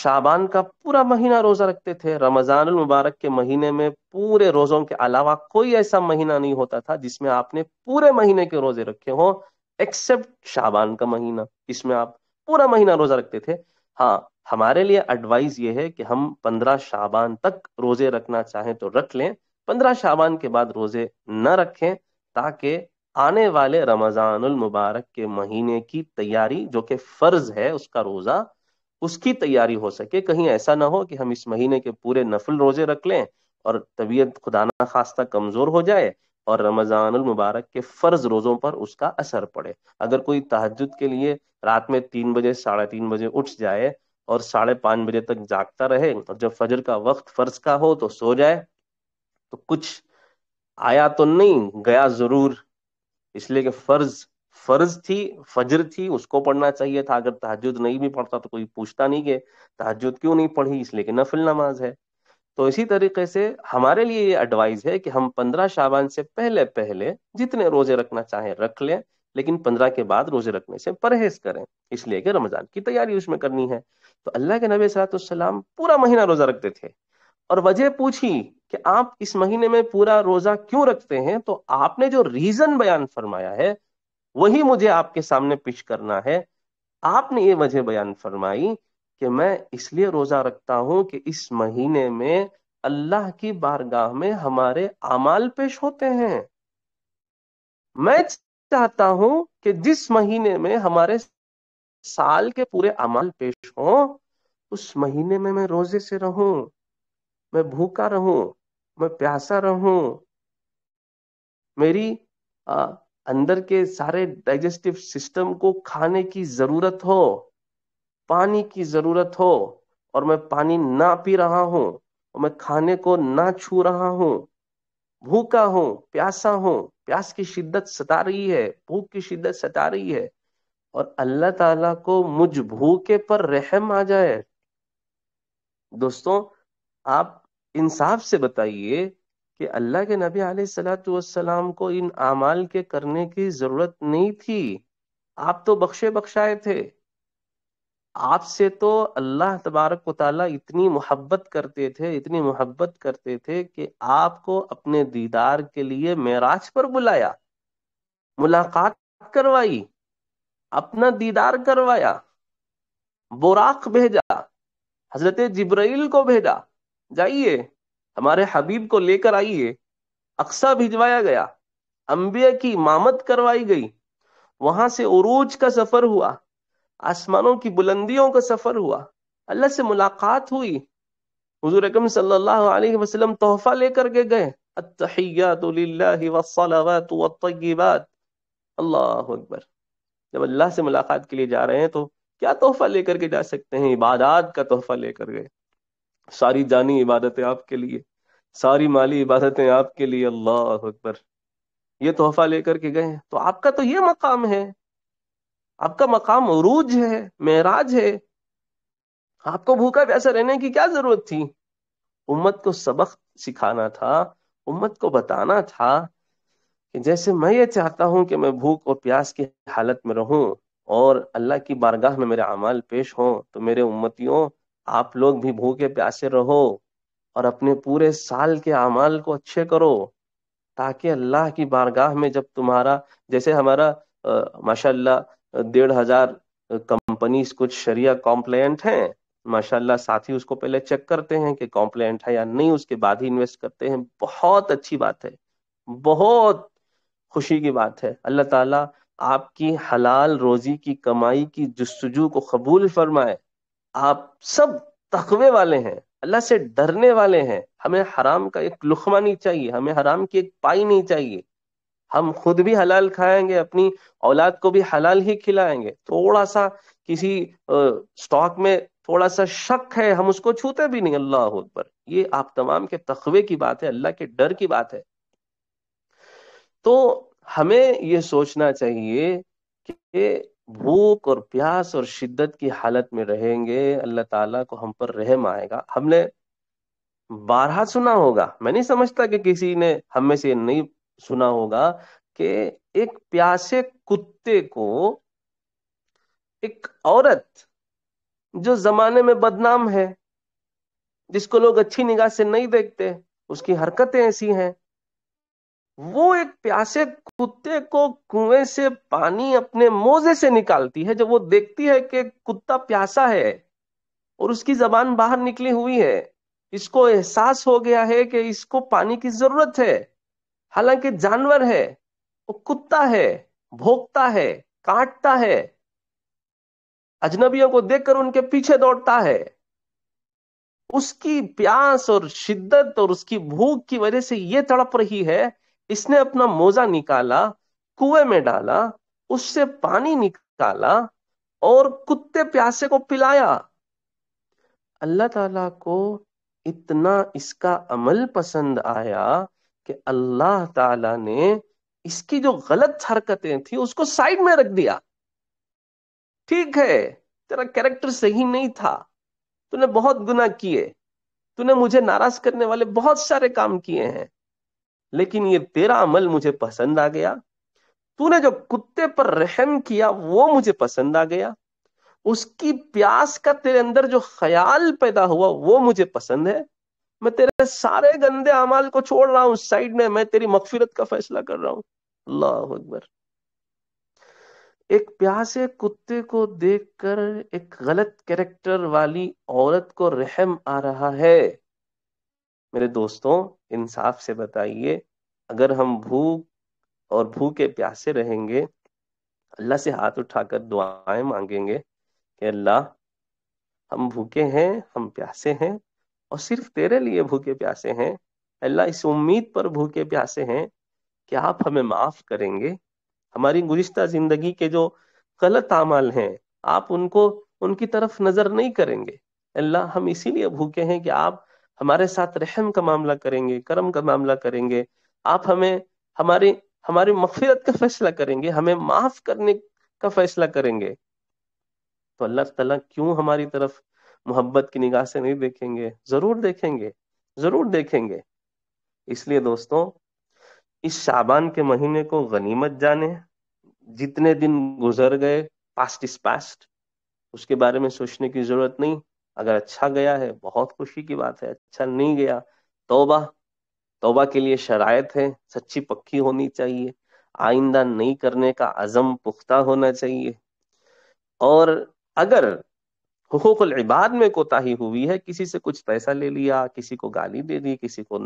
शाबान का पूरा महीना रोजा रखते थे रमजान मुबारक के महीने में पूरे रोजों के अलावा कोई ऐसा महीना नहीं होता था जिसमें आपने पूरे महीने के रोजे रखे हो एक्सेप्ट शाबान का महीना इसमें आप पूरा महीना रोजा रखते थे हाँ हमारे लिए एडवाइस ये है कि हम पंद्रह शाबान तक रोजे रखना चाहें तो रख लें पंद्रह शाबान के बाद रोजे न रखें ताकि आने वाले रमजान मुबारक के महीने की तैयारी जो कि फर्ज है उसका रोजा उसकी तैयारी हो सके कहीं ऐसा ना हो कि हम इस महीने के पूरे नफल रोजे रख लें और तबीयत खुदा ना खास्ता कमजोर हो जाए और रमजान मुबारक के फर्ज रोजों पर उसका असर पड़े अगर कोई तहजद के लिए रात में तीन बजे साढ़े तीन बजे उठ जाए और साढ़े पांच बजे तक जागता रहे और जब फजर का वक्त फर्ज का हो तो सो जाए तो कुछ आया तो नहीं गया जरूर इसलिए कि फर्ज फर्ज थी फजर थी उसको पढ़ना चाहिए था अगर तहजद नहीं भी पढ़ता तो कोई पूछता नहीं कि तहजद क्यों नहीं पढ़ी इसलिए कि नफिल नमाज है तो इसी तरीके से हमारे लिए ये एडवाइस है कि हम पंद्रह शाबान से पहले पहले जितने रोजे रखना चाहें रख लें लेकिन पंद्रह के बाद रोजे रखने से परहेज करें इसलिए कि रमजान की तैयारी उसमें करनी है तो अल्लाह के नबी सलाम पूरा महीना रोजा रखते थे और वजह पूछी कि आप इस महीने में पूरा रोजा क्यों रखते हैं तो आपने जो रीजन बयान फरमाया है वही मुझे आपके सामने पेश करना है आपने ये वजह बयान फरमाई कि मैं इसलिए रोजा रखता हूं कि इस महीने में अल्लाह की बारगाह में हमारे अमाल पेश होते हैं मैं चाहता हूं कि जिस महीने में हमारे साल के पूरे अमाल पेश हो उस महीने में मैं रोजे से रहूं मैं भूखा रहूं मैं प्यासा रहूं मेरी अंदर के सारे डाइजेस्टिव सिस्टम को खाने की जरूरत हो पानी की जरूरत हो और मैं पानी ना पी रहा हूं और मैं खाने को ना छू रहा हूं भूखा हूं प्यासा हूं प्यास की शिद्दत सता रही है भूख की शिद्दत सता रही है और अल्लाह ताला को मुझ भूखे पर रहम आ जाए दोस्तों आप इंसाफ से बताइए कि अल्लाह के नबी आलतम को इन अमाल के करने की जरूरत नहीं थी आप तो बख्शे बख्शाए थे आपसे तो अल्लाह तबारक वाली इतनी मोहब्बत करते थे इतनी मोहब्बत करते थे कि आपको अपने दीदार के लिए मेराज पर बुलाया मुलाकात करवाई अपना दीदार करवाया बोराक भेजा हजरत जिब्राइल को भेजा जाइए हमारे हबीब को लेकर आइए अक्सा भिजवाया गया अंबिया की इमामत करवाई गई वहां से उरूज का सफर हुआ आसमानों की बुलंदियों का सफर हुआ अल्लाह से मुलाकात हुई हजूर अकम वसल्लम तोहफा लेकर के गए अल्लाह अकबर जब अल्लाह से मुलाकात के लिए जा रहे हैं तो क्या तोहफा लेकर के जा सकते हैं इबादात का तोहफा लेकर गए सारी जानी इबादतें आपके लिए सारी माली इबादतें आपके लिए अल्लाह अकबर ये तोहफा लेकर के गए तो आपका तो ये मकाम है आपका मकाम अरूज है महराज है आपको भूखा प्यासा रहने की क्या जरूरत थी उम्मत को सबक सिखाना था उम्मत को बताना था कि जैसे मैं ये चाहता हूं कि मैं भूख और प्यास की हालत में रहूं और अल्लाह की बारगाह में मेरे अमाल पेश हों तो मेरे उम्मतियों आप लोग भी भूखे प्यासे रहो और अपने पूरे साल के अमाल को अच्छे करो ताकि अल्लाह की बारगाह में जब तुम्हारा जैसे हमारा माशाल्लाह डेढ़ हजार कंपनीज कुछ शरिया कॉम्प्लेंट हैं माशाल्लाह साथी उसको पहले चेक करते हैं कि कॉम्प्लेंट है या नहीं उसके बाद ही इन्वेस्ट करते हैं बहुत अच्छी बात है बहुत खुशी की बात है अल्लाह ताला आपकी हलाल रोजी की कमाई की जस्तजू को कबूल फरमाए आप सब तकवे वाले हैं अल्लाह से डरने वाले हैं हमें हराम का एक लुखमा नहीं चाहिए हमें हराम की एक पाई नहीं चाहिए हम खुद भी हलाल खाएंगे अपनी औलाद को भी हलाल ही खिलाएंगे थोड़ा सा किसी स्टॉक में थोड़ा सा शक है हम उसको छूते भी नहीं अल्लाह पर ये आप तमाम के तखवे की बात है अल्लाह के डर की बात है तो हमें ये सोचना चाहिए कि भूख और प्यास और शिद्दत की हालत में रहेंगे अल्लाह ताला को हम पर रहम आएगा हमने बारहा सुना होगा मैं नहीं समझता कि किसी ने हम में से नहीं सुना होगा कि एक प्यासे कुत्ते को एक औरत जो जमाने में बदनाम है जिसको लोग अच्छी निगाह से नहीं देखते उसकी हरकतें ऐसी हैं वो एक प्यासे कुत्ते को कुएं से पानी अपने मोजे से निकालती है जब वो देखती है कि कुत्ता प्यासा है और उसकी जबान बाहर निकली हुई है इसको एहसास हो गया है कि इसको पानी की जरूरत है हालांकि जानवर है वो कुत्ता है भोगता है काटता है अजनबियों को देखकर उनके पीछे दौड़ता है उसकी प्यास और शिद्दत और उसकी भूख की वजह से ये तड़प रही है इसने अपना मोजा निकाला कुएं में डाला उससे पानी निकाला और कुत्ते प्यासे को पिलाया अल्लाह ताला को इतना इसका अमल पसंद आया कि अल्लाह ताला ने इसकी जो गलत हरकतें थी उसको साइड में रख दिया ठीक है तेरा कैरेक्टर सही नहीं था तूने बहुत गुना किए तूने मुझे नाराज करने वाले बहुत सारे काम किए हैं लेकिन ये तेरा अमल मुझे पसंद आ गया तूने जो कुत्ते पर रहम किया वो मुझे पसंद आ गया उसकी प्यास का तेरे अंदर जो ख्याल पैदा हुआ वो मुझे पसंद है मैं तेरे सारे गंदे अमाल को छोड़ रहा हूँ साइड में मैं तेरी मगफिरत का फैसला कर रहा हूँ अल्लाह अकबर एक प्यासे कुत्ते को देखकर एक गलत कैरेक्टर वाली औरत को रहम आ रहा है मेरे दोस्तों इंसाफ से बताइए अगर हम भूख और भूखे प्यासे रहेंगे अल्लाह से हाथ उठाकर दुआएं मांगेंगे कि अल्लाह हम भूखे हैं हम प्यासे हैं और सिर्फ तेरे लिए भूखे प्यासे हैं अल्लाह इस उम्मीद पर भूखे प्यासे हैं कि आप हमें माफ करेंगे हमारी गुज्तर जिंदगी के जो गलत अमाल हैं आप उनको उनकी तरफ नजर नहीं करेंगे अल्लाह हम इसीलिए भूखे हैं कि आप हमारे साथ रहम का मामला करेंगे कर्म का मामला करेंगे आप हमें हमारी हमारी मफफरत का फैसला करेंगे हमें माफ करने का फैसला करेंगे तो अल्लाह तला क्यों हमारी तरफ मोहब्बत की निगाह से नहीं देखेंगे जरूर देखेंगे जरूर देखेंगे इसलिए दोस्तों इस शाबान के महीने को गनीमत जाने जितने दिन गुजर गए पास्ट इज पास्ट उसके बारे में सोचने की जरूरत नहीं अगर अच्छा गया है बहुत खुशी की बात है अच्छा नहीं गया तोबा तोबा के लिए शरायत है सच्ची पक्की होनी चाहिए आइंदा नहीं करने का अजम पुख्ता होना चाहिए और अगर हकूक़ल इबाद में कोताही हुई है किसी से कुछ पैसा ले लिया किसी को गाली दे दी किसी को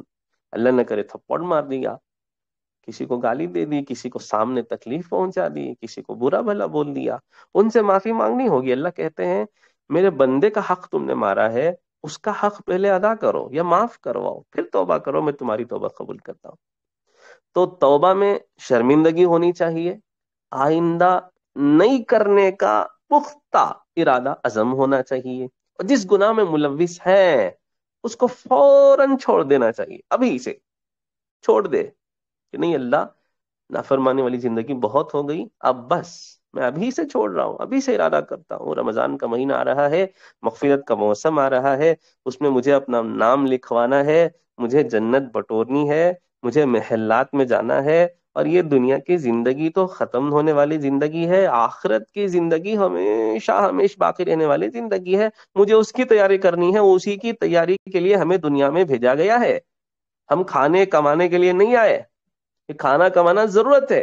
अल्लाह न करे थप्पड़ मार दिया किसी को गाली दे दी किसी को सामने तकलीफ पहुंचा दी किसी को बुरा भला बोल दिया उनसे माफी मांगनी होगी अल्लाह कहते हैं मेरे बंदे का हक तुमने मारा है उसका हक पहले अदा करो या माफ करवाओ फिर तोबा करो मैं तुम्हारी तोबा कबूल करता हूँ तो तोबा में शर्मिंदगी होनी चाहिए आइंदा नहीं करने का पुख्ता इरादा अजम होना चाहिए और जिस गुनाह में मुलविस है उसको फौरन छोड़ देना चाहिए अभी से छोड़ दे कि नहीं अल्लाह नाफरमानी वाली जिंदगी बहुत हो गई अब बस मैं अभी से छोड़ रहा हूँ अभी से इरादा करता हूँ रमजान का महीना आ रहा है मफफरत का मौसम आ रहा है उसमें मुझे अपना नाम लिखवाना है मुझे जन्नत बटोरनी है मुझे महल्लात में जाना है और ये दुनिया की जिंदगी तो खत्म होने वाली जिंदगी है आखरत की जिंदगी हमेशा हमेशा बाकी रहने वाली जिंदगी है मुझे उसकी तैयारी करनी है उसी की तैयारी के लिए हमें दुनिया में भेजा गया है हम खाने कमाने के लिए नहीं आए खाना कमाना जरूरत है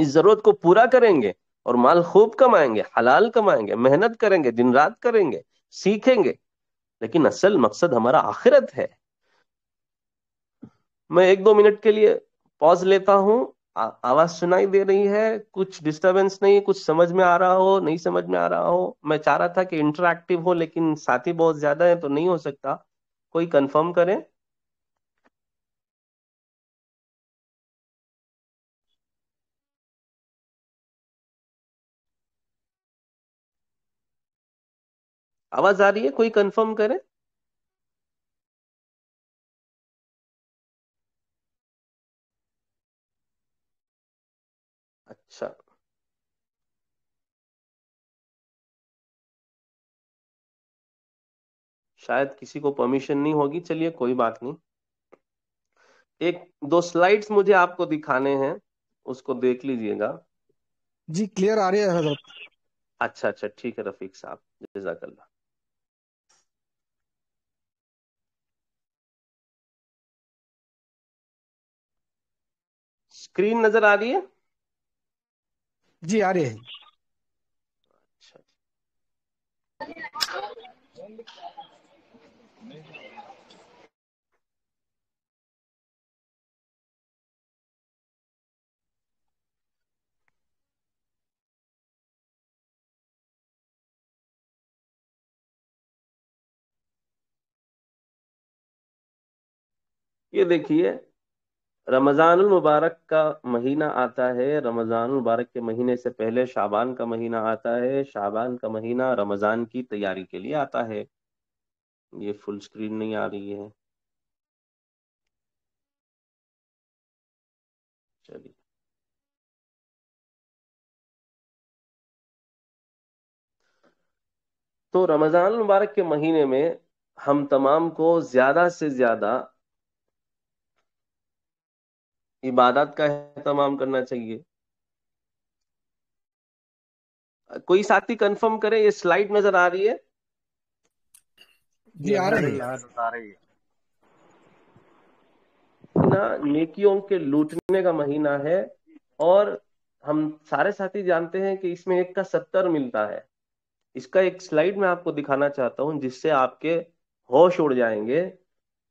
इस जरूरत को पूरा करेंगे और माल खूब कमाएंगे हलाल कमाएंगे मेहनत करेंगे दिन रात करेंगे सीखेंगे लेकिन असल मकसद हमारा आखिरत है मैं एक दो मिनट के लिए पॉज लेता हूं आवाज सुनाई दे रही है कुछ डिस्टरबेंस नहीं कुछ समझ में आ रहा हो नहीं समझ में आ रहा हो मैं चाह रहा था कि इंटरक्टिव हो लेकिन साथी बहुत ज्यादा है तो नहीं हो सकता कोई कंफर्म करें आवाज आ रही है कोई कंफर्म करे अच्छा शायद किसी को परमिशन नहीं होगी चलिए कोई बात नहीं एक दो स्लाइड्स मुझे आपको दिखाने हैं उसको देख लीजिएगा जी क्लियर आ रही है अच्छा अच्छा ठीक है रफीक साहब जजाकल्ला स्क्रीन नजर आ रही है जी आ रही है ये देखिए रमज़ान मुबारक का महीना आता है रमज़ान मुबारक के महीने से पहले शाबान का महीना आता है शाबान का महीना रमज़ान की तैयारी के लिए आता है ये फुल स्क्रीन नहीं आ रही है चलिए तो रमज़ान मुबारक के महीने में हम तमाम को ज़्यादा से ज़्यादा इबादत का एहतमाम करना चाहिए कोई साथी कंफर्म करे ये स्लाइड नजर आ रही है जी आ रही है ना नेकियों के लूटने का महीना है और हम सारे साथी जानते हैं कि इसमें एक का सत्तर मिलता है इसका एक स्लाइड मैं आपको दिखाना चाहता हूं जिससे आपके होश उड़ जाएंगे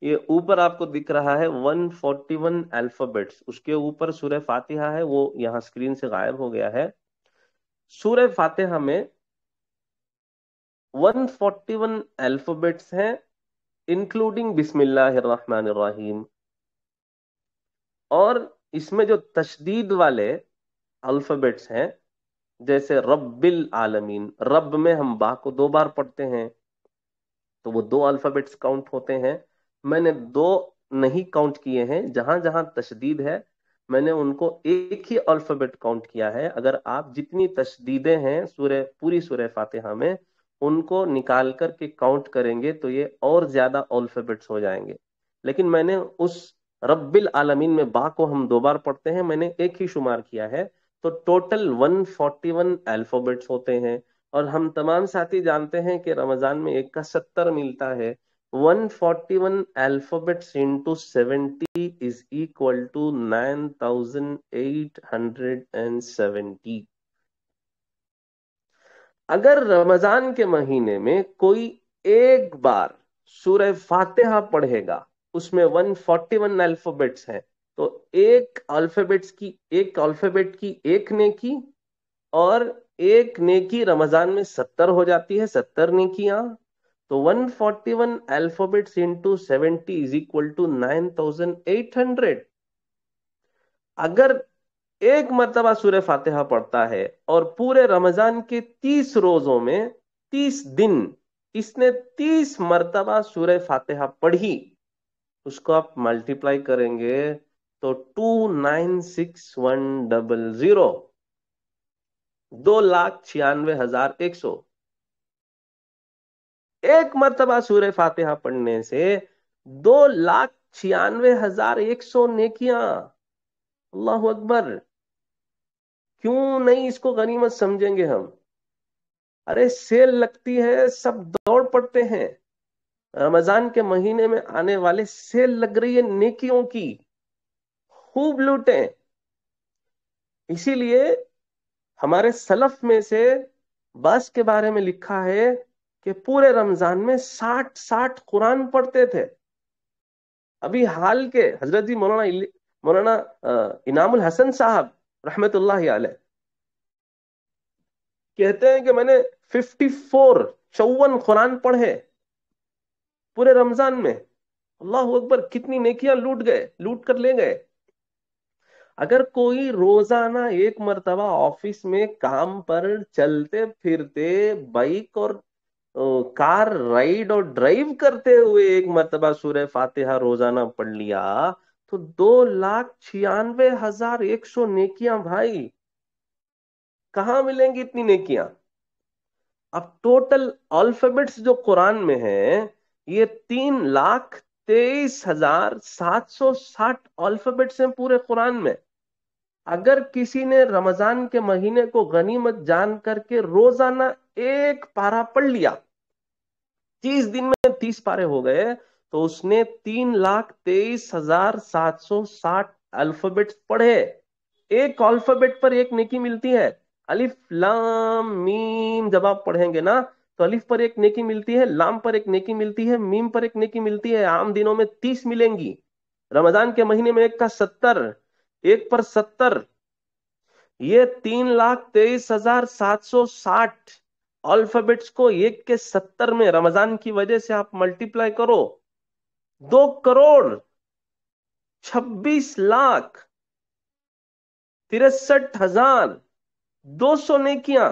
ये ऊपर आपको दिख रहा है 141 अल्फाबेट्स उसके ऊपर सूर्य फातिहा है वो यहाँ स्क्रीन से गायब हो गया है सूर्य फातिहा में 141 अल्फाबेट्स हैं इंक्लूडिंग बिस्मिल्लाम और इसमें जो तशदीद वाले अल्फाबेट्स हैं जैसे रब्बिल आलमीन रब में हम बा को दो बार पढ़ते हैं तो वो दो अल्फाबेट्स काउंट होते हैं मैंने दो नहीं काउंट किए हैं जहां जहां तशदीद है मैंने उनको एक ही अल्फाबेट काउंट किया है अगर आप जितनी तशदीदे हैं सूर्य पूरी सूर्य फातिहा में उनको निकाल करके काउंट करेंगे तो ये और ज्यादा अल्फाबेट्स हो जाएंगे लेकिन मैंने उस रब्बिल आलमीन में बा को हम दो बार पढ़ते हैं मैंने एक ही शुमार किया है तो टोटल 141 अल्फाबेट्स होते हैं और हम तमाम साथी जानते हैं कि रमजान में एक का सत्तर मिलता है 141 alphabets into 70 is equal to 9870 अगर रमजान के महीने में कोई एक बार सूर्य फातेहा पढ़ेगा उसमें 141 अल्फाबेट्स हैं तो एक अल्फाबेट्स की एक अल्फाबेट की एक नेकी और एक नेकी रमजान में सत्तर हो जाती है सत्तर नेकियां तो 141 alphabets into 70 is equal to 9800 अगर एक मरतबा सूर्य फातिहा पढ़ता है और पूरे रमजान के 30 रोजों में 30 दिन इसने 30 मरतबा सूर्य फातिहा पढ़ी उसको आप मल्टीप्लाई करेंगे तो two nine six one double zero दो लाख छियानवे हजार एक सौ एक मरतबा सूर फातिहा पढ़ने से दो लाख छियानवे हजार एक सौ नेकिया अल्लाह अकबर क्यों नहीं इसको गनीमत समझेंगे हम अरे सेल लगती है सब दौड़ पड़ते हैं रमजान के महीने में आने वाले सेल लग रही है नेकियों की खूब लूटे इसीलिए हमारे सलफ में से बस के बारे में लिखा है कि पूरे रमजान में साठ साठ कुरान पढ़ते थे अभी हाल के हजरत मौलाना मौलाना इनामुल हसन साहब रहमत कहते हैं कि मैंने 54 फोर चौवन कुरान पढ़े पूरे रमजान में अल्लाह अकबर कितनी नेकियां लूट गए लूट कर ले गए अगर कोई रोजाना एक मरतबा ऑफिस में काम पर चलते फिरते बाइक और कार राइड और ड्राइव करते हुए एक मरतबा सूर्य फातिहा रोजाना पढ़ लिया तो दो लाख छियानवे हजार एक सौ नेकिया भाई कहा मिलेंगी इतनी नेकिया अब टोटल अल्फाबेट्स जो कुरान में है ये तीन लाख तेईस हजार सात सौ साठ अल्फाबेट्स हैं पूरे कुरान में अगर किसी ने रमजान के महीने को गनीमत जान करके रोजाना एक पारा पढ़ लिया तीस दिन में तीस पारे हो गए तो उसने तीन लाख तेईस हजार सात सौ साठ अल्फाबेट पढ़े एक अल्फाबेट पर एक नेकी मिलती है अलिफ लाम मीम जब आप पढ़ेंगे ना तो अलिफ पर एक नेकी मिलती है लाम पर एक नेकी मिलती है मीम पर एक नेकी मिलती है आम दिनों में तीस मिलेंगी रमजान के महीने में एक का सत्तर एक पर सत्तर ये तीन लाख तेईस हजार सात सौ साठ अल्फाबेट्स को एक के सत्तर में रमजान की वजह से आप मल्टीप्लाई करो दो करोड़ छब्बीस लाख तिरसठ हजार दो सौ नेकिया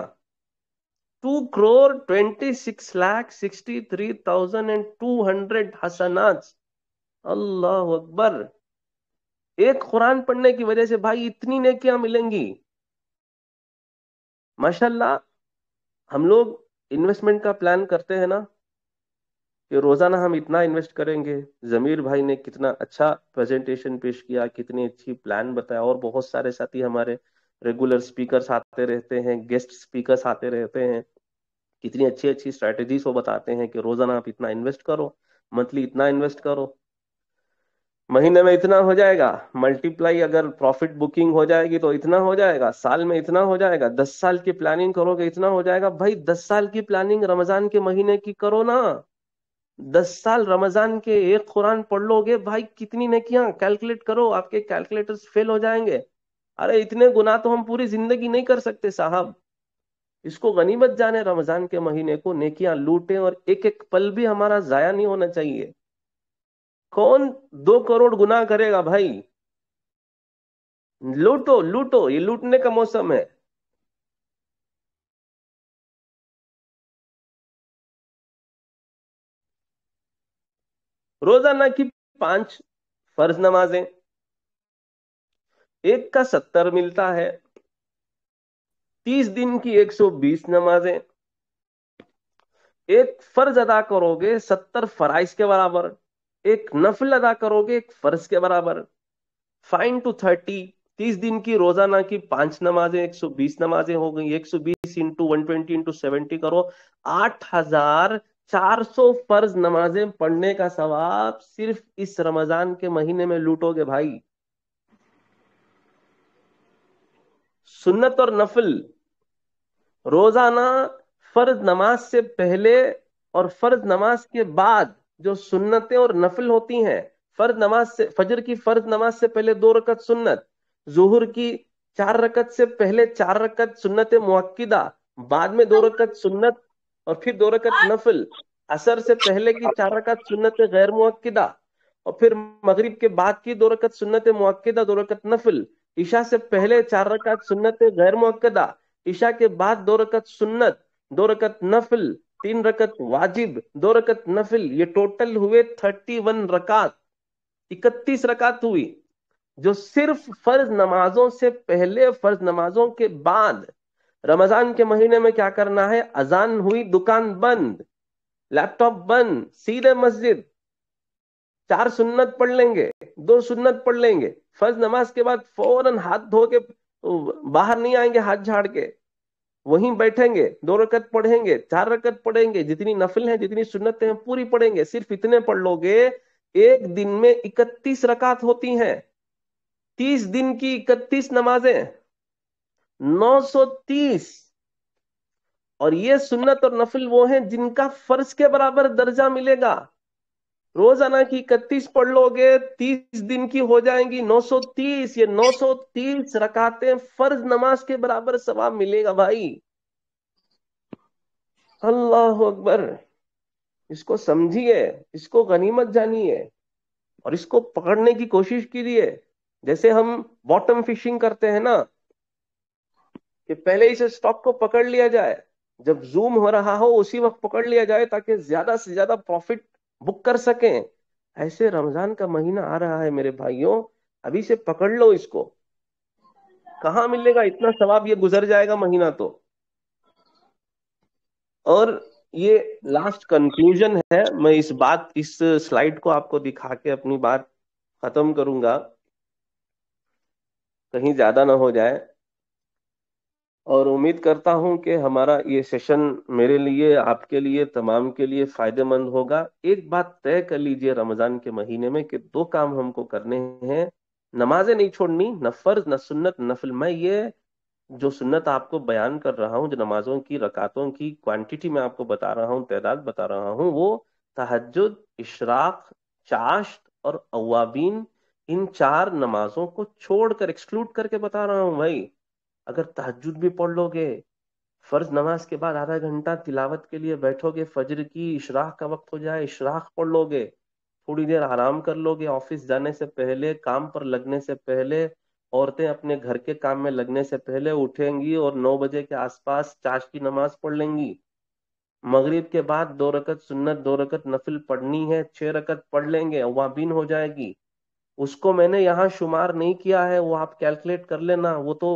two crore twenty six lakh sixty three thousand and two hundred हसनाज अल्लाह अकबर एक कुरान पढ़ने की वजह से भाई इतनी नेकियां मिलेंगी माशाल्लाह हम लोग इन्वेस्टमेंट का प्लान करते हैं ना कि रोजाना हम इतना इन्वेस्ट करेंगे जमीर भाई ने कितना अच्छा प्रेजेंटेशन पेश किया कितनी अच्छी प्लान बताया और बहुत सारे साथी हमारे रेगुलर स्पीकर्स आते रहते हैं गेस्ट स्पीकर्स आते रहते हैं कितनी अच्छी अच्छी स्ट्रैटेजीज वो बताते हैं कि रोजाना आप इतना इन्वेस्ट करो मंथली इतना इन्वेस्ट करो महीने में इतना हो जाएगा मल्टीप्लाई अगर प्रॉफिट बुकिंग हो जाएगी तो इतना हो जाएगा साल में इतना हो जाएगा दस साल की प्लानिंग करोगे इतना हो जाएगा भाई दस साल की प्लानिंग रमजान के महीने की करो ना दस साल रमजान के एक कुरान पढ़ लोगे भाई कितनी ने किया कैलकुलेट करो आपके कैलकुलेटर्स फेल हो जाएंगे अरे इतने गुना तो हम पूरी जिंदगी नहीं कर सकते साहब इसको गनीमत जाने रमजान के महीने को नेकियां लूटें और एक एक पल भी हमारा जाया नहीं होना चाहिए कौन दो करोड़ गुना करेगा भाई लूटो लूटो ये लूटने का मौसम है रोजाना की पांच फर्ज नमाजें एक का सत्तर मिलता है तीस दिन की एक सौ बीस नमाजें एक फर्ज अदा करोगे सत्तर फराइज के बराबर एक नफल अदा करोगे एक फर्ज के बराबर फाइन टू थर्टी तीस दिन की रोजाना की पांच नमाजें एक सौ बीस नमाजें हो गई एक सौ बीस into one twenty into seventy करो आठ हजार चार सौ फर्ज नमाजें पढ़ने का सवाब सिर्फ इस रमजान के महीने में लूटोगे भाई सुन्नत और नफल रोजाना फर्ज नमाज से पहले और फर्ज नमाज के बाद जो सुन्नतें और नफिल होती हैं फर्ज नमाज से फजर की फर्ज नमाज से पहले दो रकत सुन्नत जोहर की चार रकत से पहले चार रकत सुन्नत मुक्दा बाद में दो रकत सुन्नत और फिर दो रकत नफिल असर से पहले की चार रकत सुन्नत गैर मुक्दा और फिर मगरिब के बाद की दो रकत सुन्नत मुक्दा दो रकत नफिल ईशा से पहले चार रकत सुन्नत गैर मुक्दा ईशा के बाद दो रकत सुन्नत दो रकत नफिल तीन रकत वाजिब दो रकत नफिल ये टोटल हुए थर्टी वन रकात इकतीस रकात हुई जो सिर्फ फर्ज नमाजों से पहले फर्ज नमाजों के बाद रमजान के महीने में क्या करना है अजान हुई दुकान बंद लैपटॉप बंद सीधे मस्जिद चार सुन्नत पढ़ लेंगे दो सुन्नत पढ़ लेंगे फर्ज नमाज के बाद फौरन हाथ धो के बाहर नहीं आएंगे हाथ झाड़ के वहीं बैठेंगे दो रकत पढ़ेंगे चार रकत पढ़ेंगे जितनी नफिल है जितनी सुन्नत है पूरी पढ़ेंगे सिर्फ इतने पढ़ लोगे एक दिन में इकतीस रकात होती हैं तीस दिन की इकतीस नमाजें नौ तीस और ये सुन्नत और नफिल वो हैं जिनका फर्ज के बराबर दर्जा मिलेगा रोजाना की इकतीस पढ़ लोगे तीस दिन की हो जाएंगी नौ सौ तीस ये तीस रकाते फर्ज नमाज के बराबर सवाब मिलेगा भाई अल्लाह अकबर इसको समझिए इसको गनीमत जानिए और इसको पकड़ने की कोशिश कीजिए जैसे हम बॉटम फिशिंग करते हैं ना कि पहले इस स्टॉक को पकड़ लिया जाए जब जूम हो रहा हो उसी वक्त पकड़ लिया जाए ताकि ज्यादा से ज्यादा प्रॉफिट बुक कर सकें ऐसे रमजान का महीना आ रहा है मेरे भाइयों अभी से पकड़ लो इसको कहा मिलेगा इतना सवाब ये गुजर जाएगा महीना तो और ये लास्ट कंक्लूजन है मैं इस बात इस स्लाइड को आपको दिखा के अपनी बात खत्म करूंगा कहीं ज्यादा ना हो जाए और उम्मीद करता हूं कि हमारा ये सेशन मेरे लिए आपके लिए तमाम के लिए फायदेमंद होगा एक बात तय कर लीजिए रमजान के महीने में कि दो काम हमको करने हैं नमाजें नहीं छोड़नी न फर्ज न सुन्नत नफिल मैं ये जो सुन्नत आपको बयान कर रहा हूँ जो नमाजों की रकातों की क्वांटिटी में आपको बता रहा हूँ तादाद बता रहा हूँ वो तहज इशराक चाश्त और अवाबीन इन चार नमाजों को छोड़कर एक्सक्लूड करके बता रहा हूँ भाई अगर तहजद भी पढ़ लोगे फर्ज नमाज के बाद आधा घंटा तिलावत के लिए बैठोगे फजर की इशराख का वक्त हो जाए इशराख पढ़ लोगे थोड़ी देर आराम कर लोगे ऑफिस जाने से पहले काम पर लगने से पहले औरतें अपने घर के काम में लगने से पहले उठेंगी और नौ बजे के आसपास चाश की नमाज पढ़ लेंगी मगरिब के बाद दो रकत सुन्नत दो रकत नफिल पढ़नी है छह रकत पढ़ लेंगे वाबिन हो जाएगी उसको मैंने यहाँ शुमार नहीं किया है वो आप कैलकुलेट कर लेना वो तो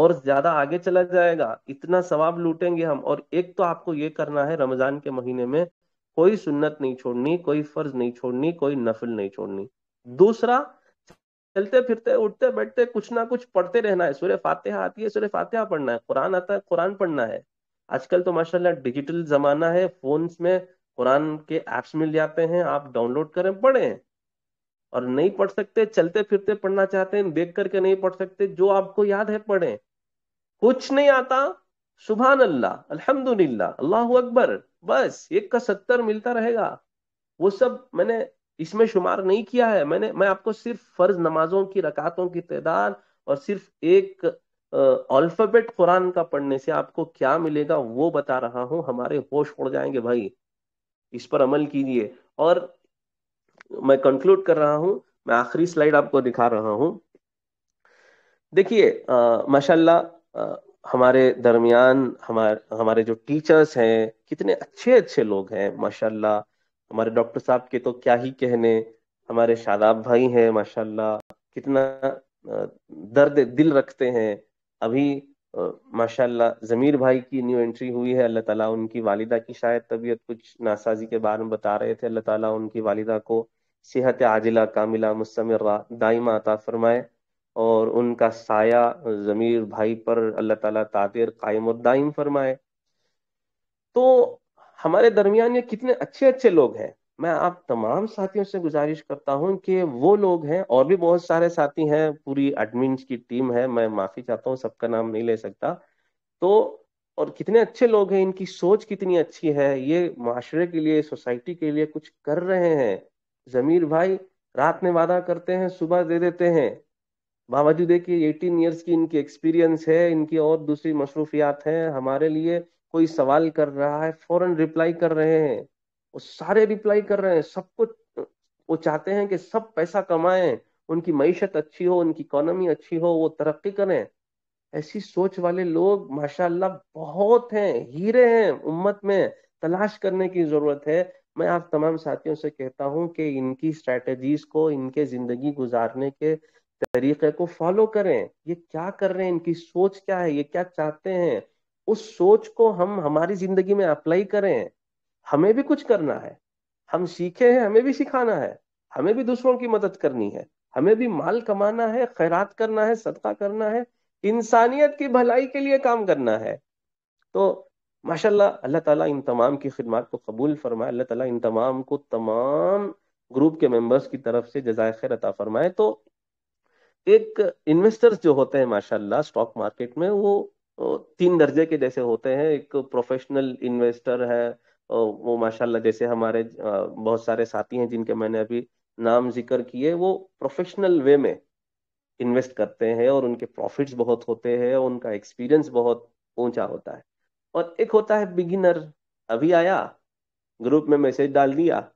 और ज्यादा आगे चला जाएगा इतना सवाब लूटेंगे हम और एक तो आपको ये करना है रमजान के महीने में कोई सुन्नत नहीं छोड़नी कोई फर्ज नहीं छोड़नी कोई नफिल नहीं छोड़नी दूसरा चलते फिरते उठते बैठते कुछ ना कुछ पढ़ते रहना है सूर्य फातिहा आती है सूर्य फातिहा पढ़ना है कुरान आता है कुरान पढ़ना है आजकल तो माशाल्लाह डिजिटल जमाना है फोन्स में कुरान के एप्स मिल जाते हैं आप डाउनलोड करें पढ़ें और नहीं पढ़ सकते चलते फिरते पढ़ना चाहते हैं देख करके नहीं पढ़ सकते जो आपको याद है पढ़े कुछ नहीं आता सुबह अल्लाह अल्हम्दुलिल्लाह अल्लाह अकबर बस एक का सत्तर मिलता रहेगा वो सब मैंने इसमें शुमार नहीं किया है मैंने मैं आपको सिर्फ फर्ज नमाजों की रकातों की तदाद और सिर्फ एक अल्फाबेट कुरान का पढ़ने से आपको क्या मिलेगा वो बता रहा हूं हमारे होश उड़ जाएंगे भाई इस पर अमल कीजिए और मैं कंक्लूड कर रहा हूं मैं आखिरी स्लाइड आपको दिखा रहा हूं देखिए माशाल्लाह हमारे दरमियान हमारे हमारे जो टीचर्स हैं कितने अच्छे अच्छे लोग हैं माशाल्लाह हमारे डॉक्टर साहब के तो क्या ही कहने हमारे शादाब भाई हैं माशाल्लाह कितना दर्द दिल रखते हैं अभी माशाल्लाह जमीर भाई की न्यू एंट्री हुई है अल्लाह ताला उनकी वालिदा की शायद तबीयत कुछ नासाजी के बारे में बता रहे थे अल्लाह ताला उनकी वालिदा को सेहत आजिला कामिला मुस्तमरा दाइमा अता फरमाए और उनका साया ज़मीर भाई पर अल्लाह ताला तातिर कायम और दाइम फरमाए तो हमारे दरमियान ये कितने अच्छे अच्छे लोग हैं मैं आप तमाम साथियों से गुजारिश करता हूँ कि वो लोग हैं और भी बहुत सारे साथी हैं पूरी एडमिन की टीम है मैं माफी चाहता हूँ सबका नाम नहीं ले सकता तो और कितने अच्छे लोग हैं इनकी सोच कितनी अच्छी है ये माशरे के लिए सोसाइटी के लिए कुछ कर रहे हैं जमीर भाई रात में वादा करते हैं सुबह दे देते हैं बावजूद देखिए एटीन ईयर्स की इनकी एक्सपीरियंस है इनकी और दूसरी मसरूफियात है हमारे लिए कोई सवाल कर रहा है फौरन रिप्लाई कर रहे हैं वो सारे रिप्लाई कर रहे हैं सब कुछ वो चाहते हैं कि सब पैसा कमाएं उनकी मीशत अच्छी हो उनकी इकोनॉमी अच्छी हो वो तरक्की करें ऐसी सोच वाले लोग माशाल्लाह बहुत हैं हीरे हैं उम्मत में तलाश करने की जरूरत है मैं आप तमाम साथियों से कहता हूं कि इनकी स्ट्रेटजीज को इनके जिंदगी गुजारने के तरीके को फॉलो करें ये क्या कर रहे हैं इनकी सोच क्या है ये क्या चाहते हैं उस सोच को हम हमारी जिंदगी में अप्लाई करें हमें भी कुछ करना है हम सीखे हैं हमें भी सिखाना है हमें भी दूसरों की मदद करनी है हमें भी माल कमाना है खैरात करना है सदका करना है इंसानियत की भलाई के लिए काम करना है तो माशाल्लाह अल्लाह ताला इन तमाम की खिदमत को कबूल फरमाए अल्लाह ताला इन तमाम को तमाम ग्रुप के मेंबर्स की तरफ से जजाय खैर अता फरमाए तो एक इन्वेस्टर्स जो होते हैं माशाल्लाह स्टॉक मार्केट में वो तीन दर्जे के जैसे होते हैं एक प्रोफेशनल इन्वेस्टर है वो माशाल्लाह जैसे हमारे बहुत सारे साथी हैं जिनके मैंने अभी नाम जिक्र किए वो प्रोफेशनल वे में इन्वेस्ट करते हैं और उनके प्रॉफिट्स बहुत होते हैं उनका एक्सपीरियंस बहुत ऊंचा होता है और एक होता है बिगिनर अभी आया ग्रुप में मैसेज डाल दिया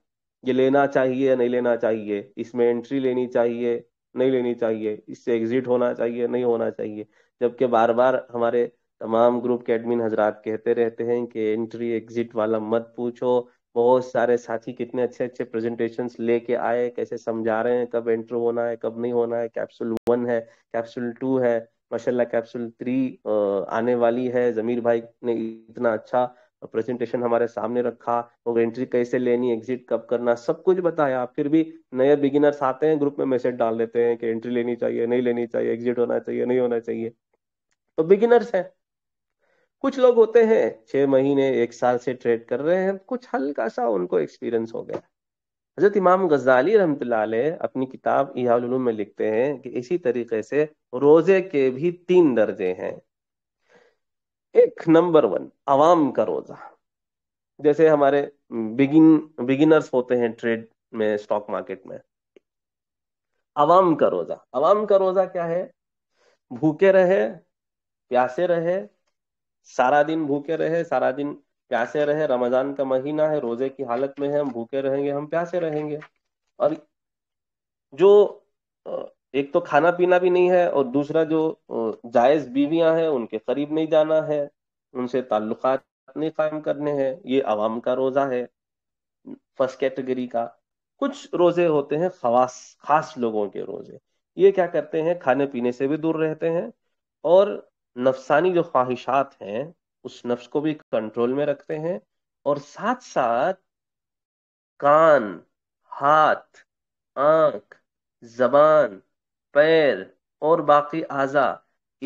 ये लेना चाहिए या नहीं लेना चाहिए इसमें एंट्री लेनी चाहिए नहीं लेनी चाहिए इससे एग्जिट होना चाहिए नहीं होना चाहिए जबकि बार बार हमारे तमाम ग्रुप के एडमिन हजरात कहते रहते हैं कि एंट्री एग्जिट वाला मत पूछो बहुत सारे साथी कितने अच्छे अच्छे प्रेजेंटेशन लेके आए कैसे समझा रहे हैं कब एंट्री होना है कब नहीं होना है कैप्सूल वन है कैप्सूल टू है माशाल्लाह कैप्सूल थ्री आने वाली है जमीर भाई ने इतना अच्छा प्रेजेंटेशन हमारे सामने रखा और एंट्री कैसे लेनी एग्जिट कब करना सब कुछ बताया फिर भी नए बिगिनर्स आते हैं ग्रुप में मैसेज डाल देते हैं कि एंट्री लेनी चाहिए नहीं लेनी चाहिए एग्जिट होना चाहिए नहीं होना चाहिए तो बिगिनर्स हैं कुछ लोग होते हैं छह महीने एक साल से ट्रेड कर रहे हैं कुछ हल्का सा उनको एक्सपीरियंस हो गया हजरत इमाम गजाली रहमत अपनी किताब इहालूम में लिखते हैं कि इसी तरीके से रोजे के भी तीन दर्जे हैं एक नंबर वन आवाम का रोजा जैसे हमारे बिगिन बिगिनर्स होते हैं ट्रेड में स्टॉक मार्केट में आवाम का रोजा आवाम का रोजा क्या है भूखे रहे प्यासे रहे सारा दिन भूखे रहे सारा दिन प्यासे रहे रमजान का महीना है रोजे की हालत में है हम भूखे रहेंगे हम प्यासे रहेंगे और जो एक तो खाना पीना भी नहीं है और दूसरा जो जायज बीवियां हैं उनके करीब नहीं जाना है उनसे ताल्लुक नहीं कायम करने हैं ये आवाम का रोजा है फर्स्ट कैटेगरी का कुछ रोजे होते हैं खवास खास लोगों के रोजे ये क्या करते हैं खाने पीने से भी दूर रहते हैं और नफसानी जो ख्वाहिशात हैं उस नफ्स को भी कंट्रोल में रखते हैं और साथ साथ कान हाथ आंख जबान पैर और बाकी आजा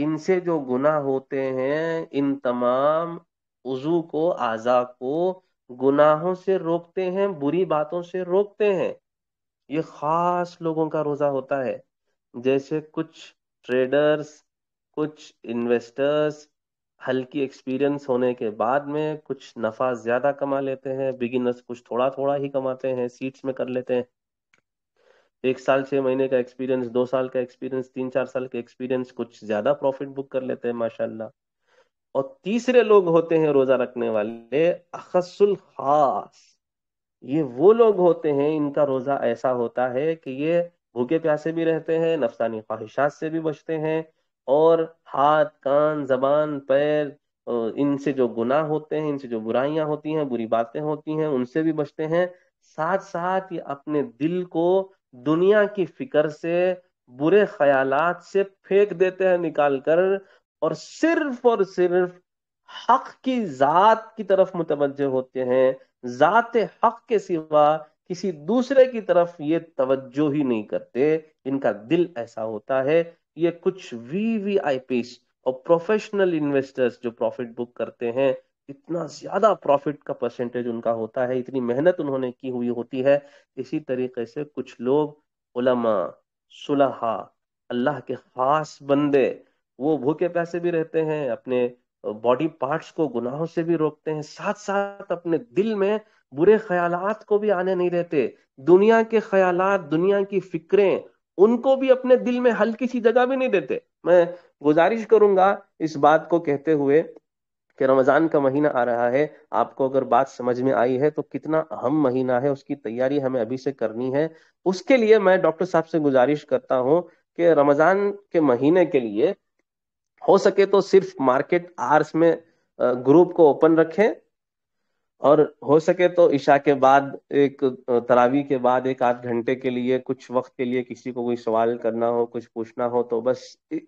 इनसे जो गुनाह होते हैं इन तमाम उजू को आजा को गुनाहों से रोकते हैं बुरी बातों से रोकते हैं ये खास लोगों का रोजा होता है जैसे कुछ ट्रेडर्स कुछ इन्वेस्टर्स हल्की एक्सपीरियंस होने के बाद में कुछ नफा ज्यादा कमा लेते हैं बिगिनर्स कुछ थोड़ा थोड़ा ही कमाते हैं सीट्स में कर लेते हैं एक साल छह महीने का एक्सपीरियंस दो साल का एक्सपीरियंस तीन चार साल का एक्सपीरियंस कुछ ज्यादा प्रॉफिट बुक कर लेते हैं माशाल्लाह और तीसरे लोग होते हैं रोजा रखने वाले अखसुल खास ये वो लोग होते हैं इनका रोजा ऐसा होता है कि ये भूखे प्यासे भी रहते हैं नफसानी ख्वाहिशात से भी बचते हैं और हाथ कान जबान पैर इनसे जो गुनाह होते हैं इनसे जो बुराइयां होती हैं बुरी बातें होती हैं उनसे भी बचते हैं साथ साथ ये अपने दिल को दुनिया की फिक्र से बुरे ख्यालात से फेंक देते हैं निकाल कर और सिर्फ और सिर्फ हक की जात की तरफ मुतवजह होते हैं जात हक के सिवा किसी दूसरे की तरफ ये तवज्जो ही नहीं करते इनका दिल ऐसा होता है ये कुछ वीवीआईपी और प्रोफेशनल इन्वेस्टर्स जो प्रॉफिट बुक करते हैं इतना ज्यादा प्रॉफिट का परसेंटेज उनका होता है इतनी मेहनत उन्होंने की हुई होती है इसी तरीके से कुछ लोग उलमा सुलहा अल्लाह के खास बंदे वो भूखे पैसे भी रहते हैं अपने बॉडी पार्ट्स को गुनाहों से भी रोकते हैं साथ साथ अपने दिल में बुरे ख्यालात को भी आने नहीं देते दुनिया के ख्यालात दुनिया की फिक्रें उनको भी अपने दिल में हल्की सी जगह भी नहीं देते मैं गुजारिश करूंगा इस बात को कहते हुए कि रमज़ान का महीना आ रहा है आपको अगर बात समझ में आई है तो कितना अहम महीना है उसकी तैयारी हमें अभी से करनी है उसके लिए मैं डॉक्टर साहब से गुजारिश करता हूँ कि रमज़ान के महीने के लिए हो सके तो सिर्फ मार्केट आर्स में ग्रुप को ओपन रखें और हो सके तो ईशा के बाद एक तरावी के बाद एक आध घंटे के लिए कुछ वक्त के लिए किसी को कोई सवाल करना हो कुछ पूछना हो तो बस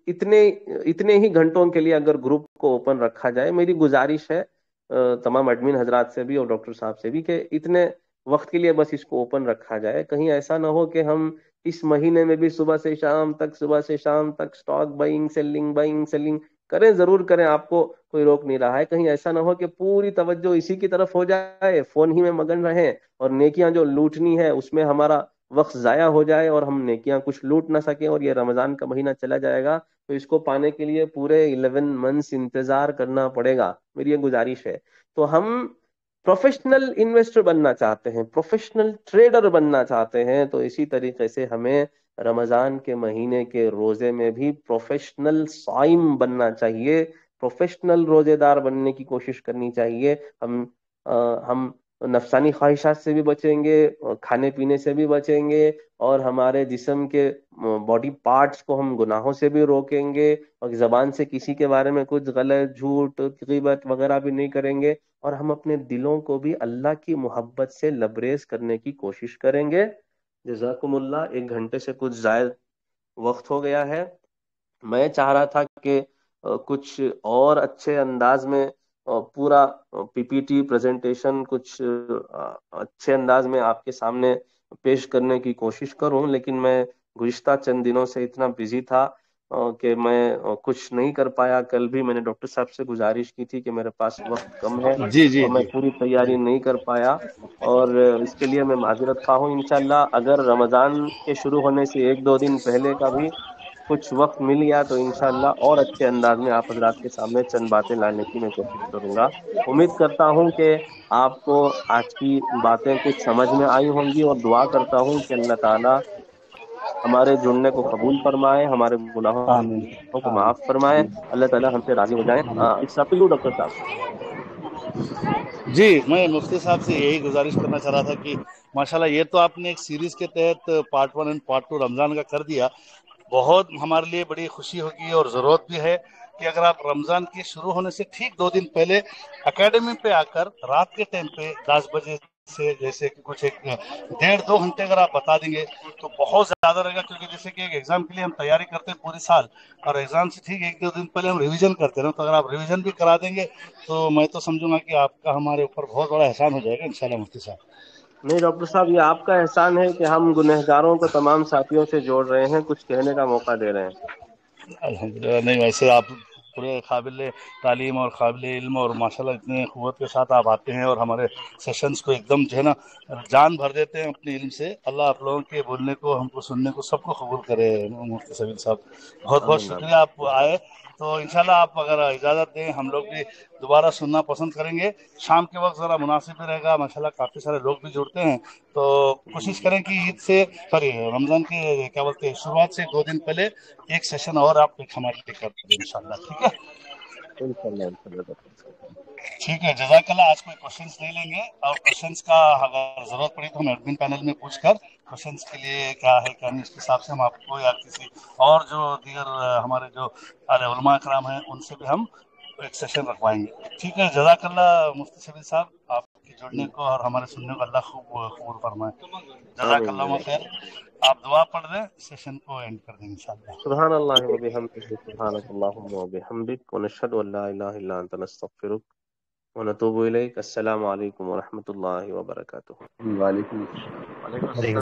इतने इतने ही घंटों के लिए अगर ग्रुप को ओपन रखा जाए मेरी गुजारिश है तमाम एडमिन हजरात से भी और डॉक्टर साहब से भी कि इतने वक्त के लिए बस इसको ओपन रखा जाए कहीं ऐसा ना हो कि हम इस महीने में भी सुबह से शाम तक सुबह से शाम तक stock buying selling buying selling करें जरूर करें आपको कोई रोक नहीं रहा है कहीं ऐसा ना हो कि पूरी तवज्जो इसी की तरफ हो जाए फोन ही में मगन रहे और नेकियां जो लूटनी है उसमें हमारा वक्त ज़ाया हो जाए और हम नेकियां कुछ लूट ना सकें और ये रमज़ान का महीना चला जाएगा तो इसको पाने के लिए पूरे इलेवन मंथ्स इंतज़ार करना पड़ेगा मेरी ये गुजारिश है तो हम प्रोफेशनल इन्वेस्टर बनना चाहते हैं प्रोफेशनल ट्रेडर बनना चाहते हैं तो इसी तरीके से हमें रमज़ान के महीने के रोज़े में भी प्रोफेशनल साइम बनना चाहिए प्रोफेशनल रोज़ेदार बनने की कोशिश करनी चाहिए हम आ, हम नफसानी ख्वाहिशात से भी बचेंगे खाने पीने से भी बचेंगे और हमारे जिसम के बॉडी पार्ट्स को हम गुनाहों से भी रोकेंगे और ज़बान से किसी के बारे में कुछ गलत झूठ तकीबत वगैरह भी नहीं करेंगे और हम अपने दिलों को भी अल्लाह की मोहब्बत से लबरेज करने की कोशिश करेंगे जजाकुमुल्ला एक घंटे से कुछ जायद वक्त हो गया है मैं चाह रहा था कि कुछ और अच्छे अंदाज में पूरा पीपीटी प्रेजेंटेशन कुछ अच्छे अंदाज में आपके सामने पेश करने की कोशिश करूं लेकिन मैं गुज्तर चंद दिनों से इतना बिजी था कि मैं कुछ नहीं कर पाया कल भी मैंने डॉक्टर साहब से गुजारिश की थी कि मेरे पास वक्त कम है जी जी मैं पूरी तैयारी नहीं कर पाया और इसके लिए मैं माजरत खा हूँ इनशाला अगर रमज़ान के शुरू होने से एक दो दिन पहले का भी कुछ वक्त मिल गया तो इनशाला और अच्छे अंदाज में आप हजरात के सामने चंद बातें लाने की मैं कोशिश करूँगा उम्मीद करता हूँ कि आपको आज की बातें कुछ समझ में आई होंगी और दुआ करता हूँ कि अल्लाह ताला हमारे जुड़ने को कबूल फरमाए हमारे गुनाहों को माफ़ फरमाए अल्लाह ताला हमसे राजी हो जाए हाँ, डॉक्टर साहब जी मैं मुफ्ती साहब से यही गुजारिश करना चाह रहा था कि माशाल्लाह ये तो आपने एक सीरीज के तहत part one and part two Ramzan का कर दिया बहुत हमारे लिए बड़ी खुशी होगी और ज़रूरत भी है कि अगर आप रमज़ान के शुरू होने से ठीक दो दिन पहले अकेडमी पे आकर रात के टाइम पे दस बजे से जैसे कि कुछ एक डेढ़ दो घंटे अगर आप बता देंगे तो बहुत ज़्यादा रहेगा क्योंकि जैसे कि एक एग्ज़ाम के लिए हम तैयारी करते हैं पूरे साल और एग्ज़ाम से ठीक एक दो दिन पहले हम रिवीजन करते हैं तो अगर आप रिवीजन भी करा देंगे तो मैं तो समझूंगा कि आपका हमारे ऊपर बहुत बड़ा एहसान हो जाएगा इन शाह मुफ्ती साहब नहीं डॉक्टर साहब ये आपका एहसान है कि हम गुनहगारों को तमाम साथियों से जोड़ रहे हैं कुछ कहने का मौका दे रहे हैं नहीं वैसे आप पूरे काबिल तालीम और काबिल इल्म और माशाल्लाह इतनी खुवत के साथ आप आते हैं और हमारे सेशंस को एकदम जो है ना जान भर देते हैं अपने इल्म से अल्लाह आप लोगों के बोलने को हमको सुनने को सबको कबूल करे मुफ्ती सबीर साहब बहुत बहुत शुक्रिया आप आए तो इंशाल्लाह आप अगर इजाज़त दें हम लोग भी दोबारा सुनना पसंद करेंगे शाम के वक्त ज़रा मुनासिब रहेगा माशाल्लाह काफ़ी सारे लोग भी जुड़ते हैं तो कोशिश करें कि ईद से सॉरी रमज़ान के क्या बोलते हैं शुरुआत से दो दिन पहले एक सेशन और आप हमारे लिए कर दें इन ठीक है ठीक है जजाकला आज कोई क्वेश्चन नहीं लेंगे और क्वेश्चन का अगर जरूरत पड़ी तो हम एडमिन पैनल में पूछकर क्वेश्चन के लिए क्या है क्या नहीं उसके हिसाब से हम आपको या किसी और जो दीगर हमारे जो अलमा कराम हैं उनसे भी हम एक सेशन रखवाएंगे ठीक है जजाकल्ला मुफ्ती शबीर साहब आप के जुड़ने को और हमारे सुनने को अल्लाह खूब कबूल फरमाए जजाकल्ला खैर आप दुआ पढ़ दें सेशन को एंड कर दें इंशाल्लाह सुभान अल्लाह व बिहमदिहि सुभानक अल्लाहुम्मा व बिहमदिक व नशहदु अन ला इलाहा इल्ला अंत नस्तगफिरुक व नतूबु इलैक अस्सलाम अलैकुम व रहमतुल्लाहि व बरकातुहू वालेकुम अस्सलाम